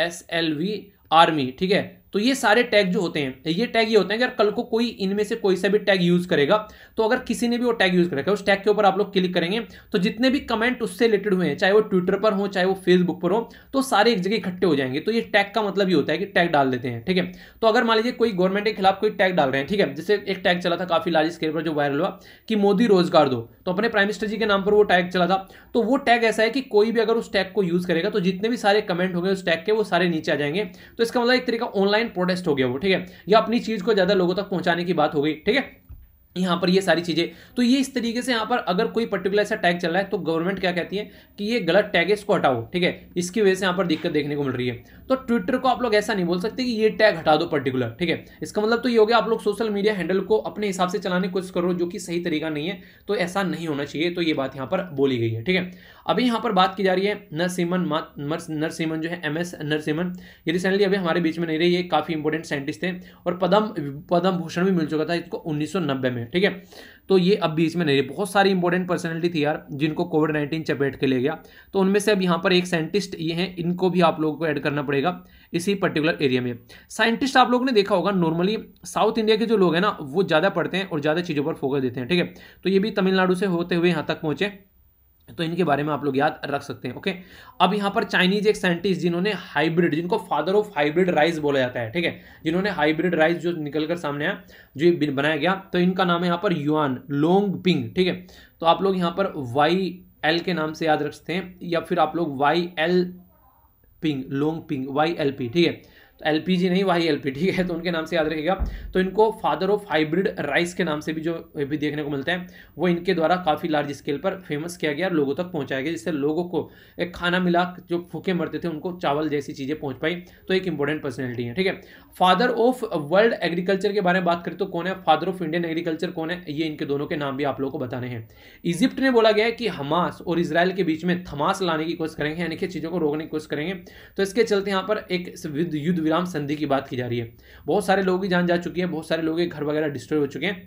S L V army ठीक है तो ये सारे टैग जो होते हैं ये टैग ये होते हैं अगर कल को कोई इनमें से कोई सा भी टैग यूज करेगा तो अगर किसी ने भी वो टैग यूज करेगा उस टैग के ऊपर आप लोग क्लिक करेंगे तो जितने भी कमेंट उससे रिलेटेड हुए हैं चाहे वो ट्विटर पर हो चाहे वो फेसबुक पर हो तो सारे एक जगह इकट्ठे हो जाएंगे तो ये टैग का मतलब ये होता है कि टैग डाल देते हैं ठीक है तो अगर मान लीजिए कोई गवर्नमेंट के खिलाफ कोई टैग डाल रहे हैं ठीक है जैसे एक टैग चला था काफी लार्ज स्केल पर जो वायरल हुआ कि मोदी रोजगार दो तो अपने प्राइम मिनिस्टर जी के नाम पर वो टैग चला था तो वो टैग ऐसा है कि कोई भी अगर उस टैग को यूज करेगा तो जितने भी सारे कमेंट होंगे उस टैग के वो सारे नीचे आ जाएंगे तो इसका मतलब एक तरीका ऑनलाइन ऑनलाइन प्रोटेस्ट हो गया वो ठीक है या अपनी चीज को ज्यादा लोगों तक पहुंचाने की बात हो गई ठीक है यहाँ पर ये सारी चीज़ें तो ये इस तरीके से यहाँ पर अगर कोई पर्टिकुलर ऐसा टैग चल रहा है तो गवर्नमेंट क्या कहती है कि ये गलत टैग है इसको हटाओ ठीक है इसकी वजह से यहाँ पर दिक्कत देखने को मिल रही है तो ट्विटर को आप लोग ऐसा नहीं बोल सकते कि ये टैग हटा दो पर्टिकुलर ठीक है इसका मतलब तो ये हो गया आप लोग सोशल मीडिया हैंडल को अपने हिसाब से चलाने की कोशिश करो जो कि सही तरीका नहीं है तो ऐसा नहीं होना चाहिए तो ये बात यहाँ पर बोली गई है ठीक है अभी यहाँ पर बात की जा रही है नरसिमन नरसिमन जो है एम एस नरसिमन ये रिसेंटली अभी हमारे बीच में नहीं रही ये काफ़ी इंपॉर्टेंट साइंटिस्ट थे और पदम पदम भूषण भी मिल चुका था इसको उन्नीस में हैं ठीक है तो ये अब बीच में नहीं बहुत सारी इंपॉर्टेंट पर्सनैलिटी थी यार जिनको कोविड नाइन्टीन चपेट के ले गया तो उनमें से अब यहाँ पर एक साइंटिस्ट ये हैं इनको भी आप लोगों को ऐड करना पड़ेगा इसी पर्टिकुलर एरिया में साइंटिस्ट आप लोगों ने देखा होगा नॉर्मली साउथ इंडिया के जो लोग हैं ना वो ज़्यादा पढ़ते हैं और ज़्यादा चीज़ों पर फोकस देते हैं ठीक है तो ये भी तमिलनाडु से होते हुए यहाँ तक पहुँचे तो इनके बारे में आप लोग याद रख सकते हैं ओके अब यहाँ पर चाइनीज एक साइंटिस्ट जिन्होंने हाइब्रिड जिनको फादर ऑफ हाइब्रिड राइस बोला जाता है ठीक है जिन्होंने हाइब्रिड राइस जो निकल कर सामने आया जो ये बनाया गया तो इनका नाम है यहाँ पर युआन लोंग पिंग ठीक है तो आप लोग यहाँ पर वाई एल के नाम से याद रखते हैं या फिर आप लोग Y L ping long ping Y L P ठीक है एल नहीं वाई एल ठीक है तो उनके नाम से याद रखेगा तो इनको फादर ऑफ हाइब्रिड राइस के नाम से भी जो भी देखने को मिलते हैं वो इनके द्वारा काफ़ी लार्ज स्केल पर फेमस किया गया लोगों तक पहुँचाया गया जिससे लोगों को एक खाना मिला जो भूखे मरते थे उनको चावल जैसी चीज़ें पहुँच पाई तो एक इंपॉर्टेंट पर्सनैलिटी है ठीक है फादर ऑफ वर्ल्ड एग्रीकल्चर के बारे में बात करें तो कौन है फादर ऑफ इंडियन एग्रीकल्चर कौन है ये इनके दोनों के नाम भी आप लोगों को बताने हैं इजिप्ट ने बोला गया है कि हमास और इसराइल के बीच में थमास लाने की कोशिश करेंगे यानी कि चीज़ों को रोकने की कोशिश करेंगे तो इसके चलते यहाँ पर एक युद्ध विराम संधि की बात की जा रही है बहुत सारे लोगों की जान जा चुकी है बहुत सारे लोगों के घर वगैरह डिस्ट्रॉय हो चुके हैं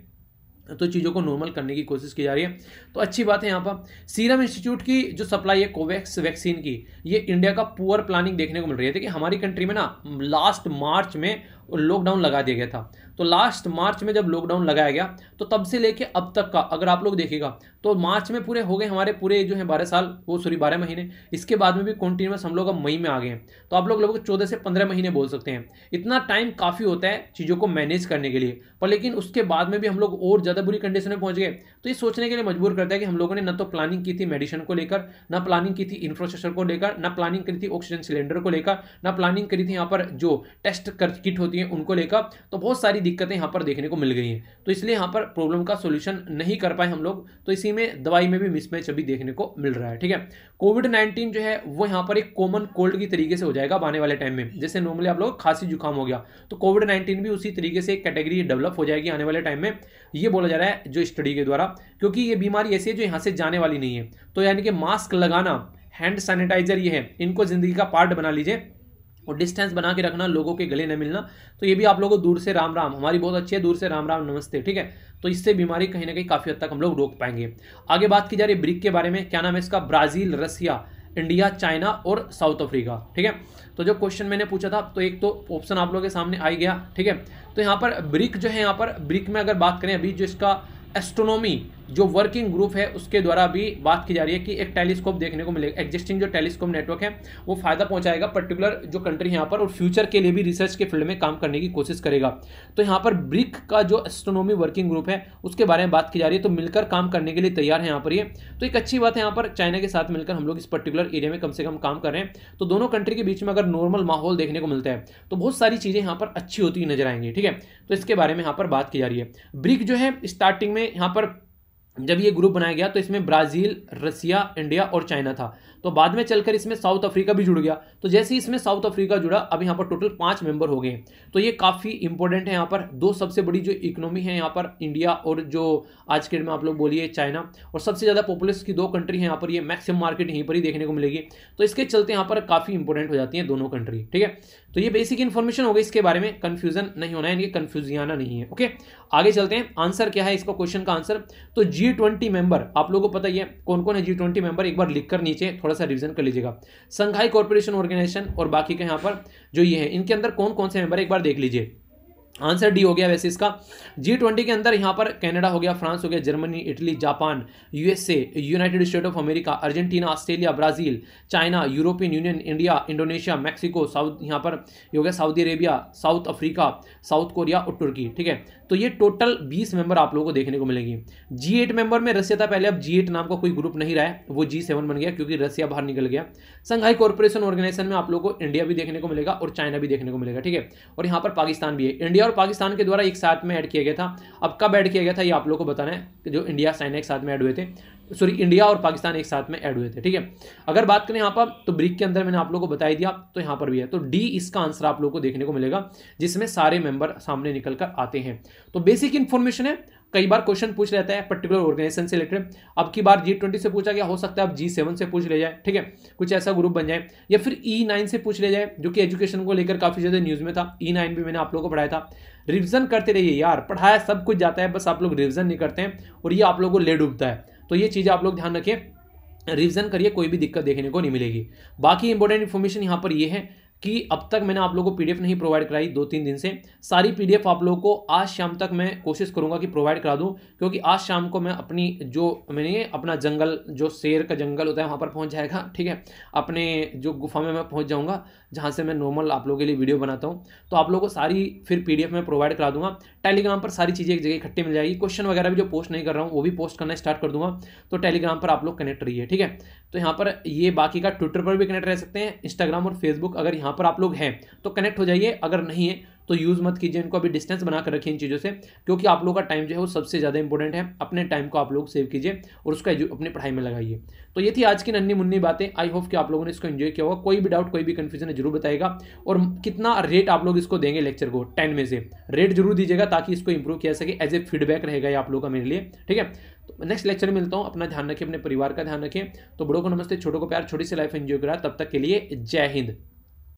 तो चीज़ों को नॉर्मल करने की कोशिश की जा रही है तो अच्छी बात है यहाँ पर सीरम इंस्टीट्यूट की जो सप्लाई है कोवैक्स वैक्सीन की ये इंडिया का पुअर प्लानिंग देखने को मिल रही है देखिए हमारी कंट्री में ना लास्ट मार्च में लॉकडाउन लगा दिया गया था तो लास्ट मार्च में जब लॉकडाउन लगाया गया तो तब से लेके अब तक का अगर आप लोग देखेगा तो मार्च में पूरे हो गए हमारे पूरे जो है बारह साल वो सॉरी बारह महीने इसके बाद में भी कॉन्टिन्यूस हम लोग अब मई में आ गए हैं तो आप लोग लगभग चौदह से पंद्रह महीने बोल सकते हैं इतना टाइम काफ़ी होता है चीज़ों को मैनेज करने के लिए पर लेकिन उसके बाद में भी हम लोग और ज़्यादा बुरी कंडीशन में पहुँच गए तो ये सोचने के लिए मजबूर करता है कि हम लोगों ने ना तो प्लानिंग की थी मेडिसिन को लेकर न प्लानिंग की थी इंफ्रास्ट्रक्चर को लेकर न प्लानिंग करी थी ऑक्सीजन सिलेंडर को लेकर ना प्लानिंग करी थी यहाँ पर जो टेस्ट किट होती है चुकी हैं उनको लेकर तो बहुत सारी दिक्कतें यहाँ पर देखने को मिल गई हैं तो इसलिए यहाँ पर प्रॉब्लम का सोल्यूशन नहीं कर पाए हम लोग तो इसी में दवाई में भी मिसमैच अभी देखने को मिल रहा है ठीक है कोविड नाइन्टीन जो है वो यहाँ पर एक कॉमन कोल्ड की तरीके से हो जाएगा आने वाले टाइम में जैसे नॉर्मली आप लोग खांसी जुकाम हो गया तो कोविड नाइन्टीन भी उसी तरीके से एक कैटेगरी डेवलप हो जाएगी आने वाले टाइम में ये बोला जा रहा है जो स्टडी के द्वारा क्योंकि ये बीमारी ऐसी है जो यहाँ से जाने वाली नहीं है तो यानी कि मास्क लगाना हैंड सैनिटाइजर ये है इनको जिंदगी का पार्ट बना लीजिए और डिस्टेंस बना के रखना लोगों के गले न मिलना तो ये भी आप लोगों को दूर से राम राम हमारी बहुत अच्छी है दूर से राम राम नमस्ते ठीक है तो इससे बीमारी कहीं ना कहीं काफ़ी हद तक हम लोग रोक पाएंगे आगे बात की जा रही है ब्रिक के बारे में क्या नाम है इसका ब्राज़ील रसिया इंडिया चाइना और साउथ अफ्रीका ठीक है तो जो क्वेश्चन मैंने पूछा था तो एक तो ऑप्शन आप लोगों के सामने आ गया ठीक है तो यहाँ पर ब्रिक जो है यहाँ पर ब्रिक में अगर बात करें अभी जो इसका एस्ट्रोनॉमी जो वर्किंग ग्रुप है उसके द्वारा भी बात की जा रही है कि एक टेलीस्कोप देखने को मिलेगा एग्जिस्टिंग जो टेलीस्कोप नेटवर्क है वो फायदा पहुंचाएगा पर्टिकुलर जो कंट्री यहाँ पर और फ्यूचर के लिए भी रिसर्च के फील्ड में काम करने की कोशिश करेगा तो यहाँ पर ब्रिक का जो एस्ट्रोनॉमी वर्किंग ग्रुप है उसके बारे में बात की जा रही है तो मिलकर काम करने के लिए तैयार है यहाँ पर ये तो एक अच्छी बात है यहाँ पर चाइना के साथ मिलकर हम लोग इस पर्टिकुलर एरिया में कम से कम काम कर रहे हैं तो दोनों कंट्री के बीच में अगर नॉर्मल माहौल देखने को मिलता है तो बहुत सारी चीज़ें यहाँ पर अच्छी होती हुई नजर आएंगी ठीक है तो इसके बारे में यहाँ पर बात की जा रही है ब्रिक जो है स्टार्टिंग में यहाँ पर जब ये ग्रुप बनाया गया तो इसमें ब्राज़ील रसिया इंडिया और चाइना था तो बाद में चलकर इसमें साउथ अफ्रीका भी जुड़ गया तो जैसे ही इसमें साउथ अफ्रीका जुड़ा अब यहाँ पर टोटल पांच मेंबर हो गए तो ये काफ़ी इंपॉर्टेंट है यहाँ पर दो सबसे बड़ी जो इकोनॉमी है यहाँ पर इंडिया और जो आज के डेट में आप लोग बोलिए चाइना और सबसे ज़्यादा पॉपुलेशन की दो कंट्री है यहाँ पर ये मैक्सिमम मार्केट यहीं पर ही देखने को मिलेगी तो इसके चलते यहाँ पर काफ़ी इंपॉर्टेंट हो जाती है दोनों कंट्री ठीक है तो ये बेसिक इन्फॉर्मेशन हो गई इसके बारे में कन्फ्यूजन नहीं होना है यानी कन्फ्यूजियाना नहीं है ओके आगे चलते हैं आंसर क्या है इसका क्वेश्चन का आंसर तो जी ट्वेंटी मेंबर आप लोगों को पता ही है कौन कौन है जी ट्वेंटी मेंबर एक बार लिखकर नीचे थोड़ा थोड़ा सा रिविजन कर लीजिएगा संघाई कॉरपोरेशन ऑर्गेनाइजेशन और बाकी के यहाँ पर जो ये है इनके अंदर कौन कौन से मेंबर एक बार देख लीजिए आंसर डी हो गया वैसे इसका जी ट्वेंटी के अंदर यहाँ पर कनाडा हो गया फ्रांस हो गया Germany Italy Japan USA United State of America Argentina Australia Brazil China European Union India Indonesia Mexico South यहाँ पर ये हो गया Saudi Arabia South Africa South Korea और तुर्की ठीक है तो ये टोटल बीस मेंबर आप लोगों को देखने को मिलेगी जी एट मेंबर में रसिया था पहले अब जी एट नाम का कोई ग्रुप नहीं रहा है वो जी सेवन बन गया क्योंकि रसिया बाहर निकल गया संघाई कॉरपोरेशन ऑर्गेनाइजेशन में आप लोगों को इंडिया भी देखने को मिलेगा और चाइना भी देखने को मिलेगा ठीक है और यहाँ पर पाकिस्तान भी है इंडिया और पाकिस्तान के द्वारा एक साथ में ऐड किया गया था अब कब ऐड किया गया था ये आप लोग को बताना है जो इंडिया चाइना एक साथ में ऐड हुए थे सॉरी इंडिया और पाकिस्तान एक साथ में ऐड हुए थे ठीक है अगर बात करें यहाँ पर तो ब्रिक के अंदर मैंने आप लोगों को बताई दिया तो यहाँ पर भी है तो डी इसका आंसर आप लोगों को देखने को मिलेगा जिसमें सारे मेंबर सामने निकल कर आते हैं तो बेसिक इन्फॉर्मेशन है कई बार क्वेश्चन पूछ लेता है पर्टिकुलर ऑर्गेनाइजेशन से रिलेटेड अब की बार जी ट्वेंटी से पूछा गया हो सकता है अब जी सेवन से पूछ ले जाए ठीक है कुछ ऐसा ग्रुप बन जाए या फिर ई e नाइन से पूछ ले जाए जो कि एजुकेशन को लेकर काफी ज्यादा न्यूज में था ई e नाइन भी मैंने आप लोगों को पढ़ाया था रिविजन करते रहिए यार पढ़ाया सब कुछ जाता है बस आप लोग रिविजन नहीं करते हैं और ये आप लोग को ले डूबता है तो ये चीज़ें आप लोग ध्यान रखें रिविजन करिए कोई भी दिक्कत देखने को नहीं मिलेगी बाकी इंपॉर्टेंट इन्फॉर्मेशन यहाँ पर ये है कि अब तक मैंने आप लोगों को पीडीएफ नहीं प्रोवाइड कराई दो तीन दिन से सारी पीडीएफ आप लोगों को आज शाम तक मैं कोशिश करूंगा कि प्रोवाइड करा दूं क्योंकि आज शाम को मैं अपनी जो मैंने अपना जंगल जो शेर का जंगल होता है वहां पर पहुंच जाएगा ठीक है अपने जो गुफा में मैं पहुंच जाऊंगा जहाँ से मैं नॉर्मल आप लोगों के लिए वीडियो बनाता हूँ तो आप लोगों को सारी फिर पी में प्रोवाइड करा दूंगा टेलीग्राम पर सारी चीज़ें एक जगह इकट्ठी मिल जाएगी क्वेश्चन वगैरह भी जो पोस्ट नहीं कर रहा हूँ वो भी पोस्ट करना स्टार्ट कर दूंगा तो टेलीग्राम पर आप लोग कनेक्ट रहिए ठीक है तो यहाँ पर ये बाकी का ट्विटर पर भी कनेक्ट रह सकते हैं इंस्टाग्राम और फेसबुक अगर यहाँ पर आप लोग हैं तो कनेक्ट हो जाइए अगर नहीं है तो यूज़ मत कीजिए इनको अभी डिस्टेंस बना कर रखिए इन चीज़ों से क्योंकि आप लोग का टाइम जो है वो सबसे ज़्यादा इंपॉर्टेंट है अपने टाइम को आप लोग सेव कीजिए और उसका अपने पढ़ाई में लगाइए तो ये थी आज की नन्नी मुन्नी बातें आई होप कि आप लोगों ने इसको एंजॉय किया होगा कोई भी डाउट कोई भी कन्फ्यूजन है जरूर बताएगा और कितना रेट आप लोग इसको देंगे लेक्चर को टेन में से रेट जरूर दीजिएगा ताकि इसको इंप्रूव किया सके एज ए फीडबैक रहेगा ये आप लोग का मेरे लिए ठीक है तो नेक्स्ट लेक्चर में मिलता हूँ अपना ध्यान रखिए अपने परिवार का ध्यान रखें तो बड़ों को नमस्ते छोटों को प्यार छोटी सी लाइफ एंजॉय करा तब तक के लिए जय हिंद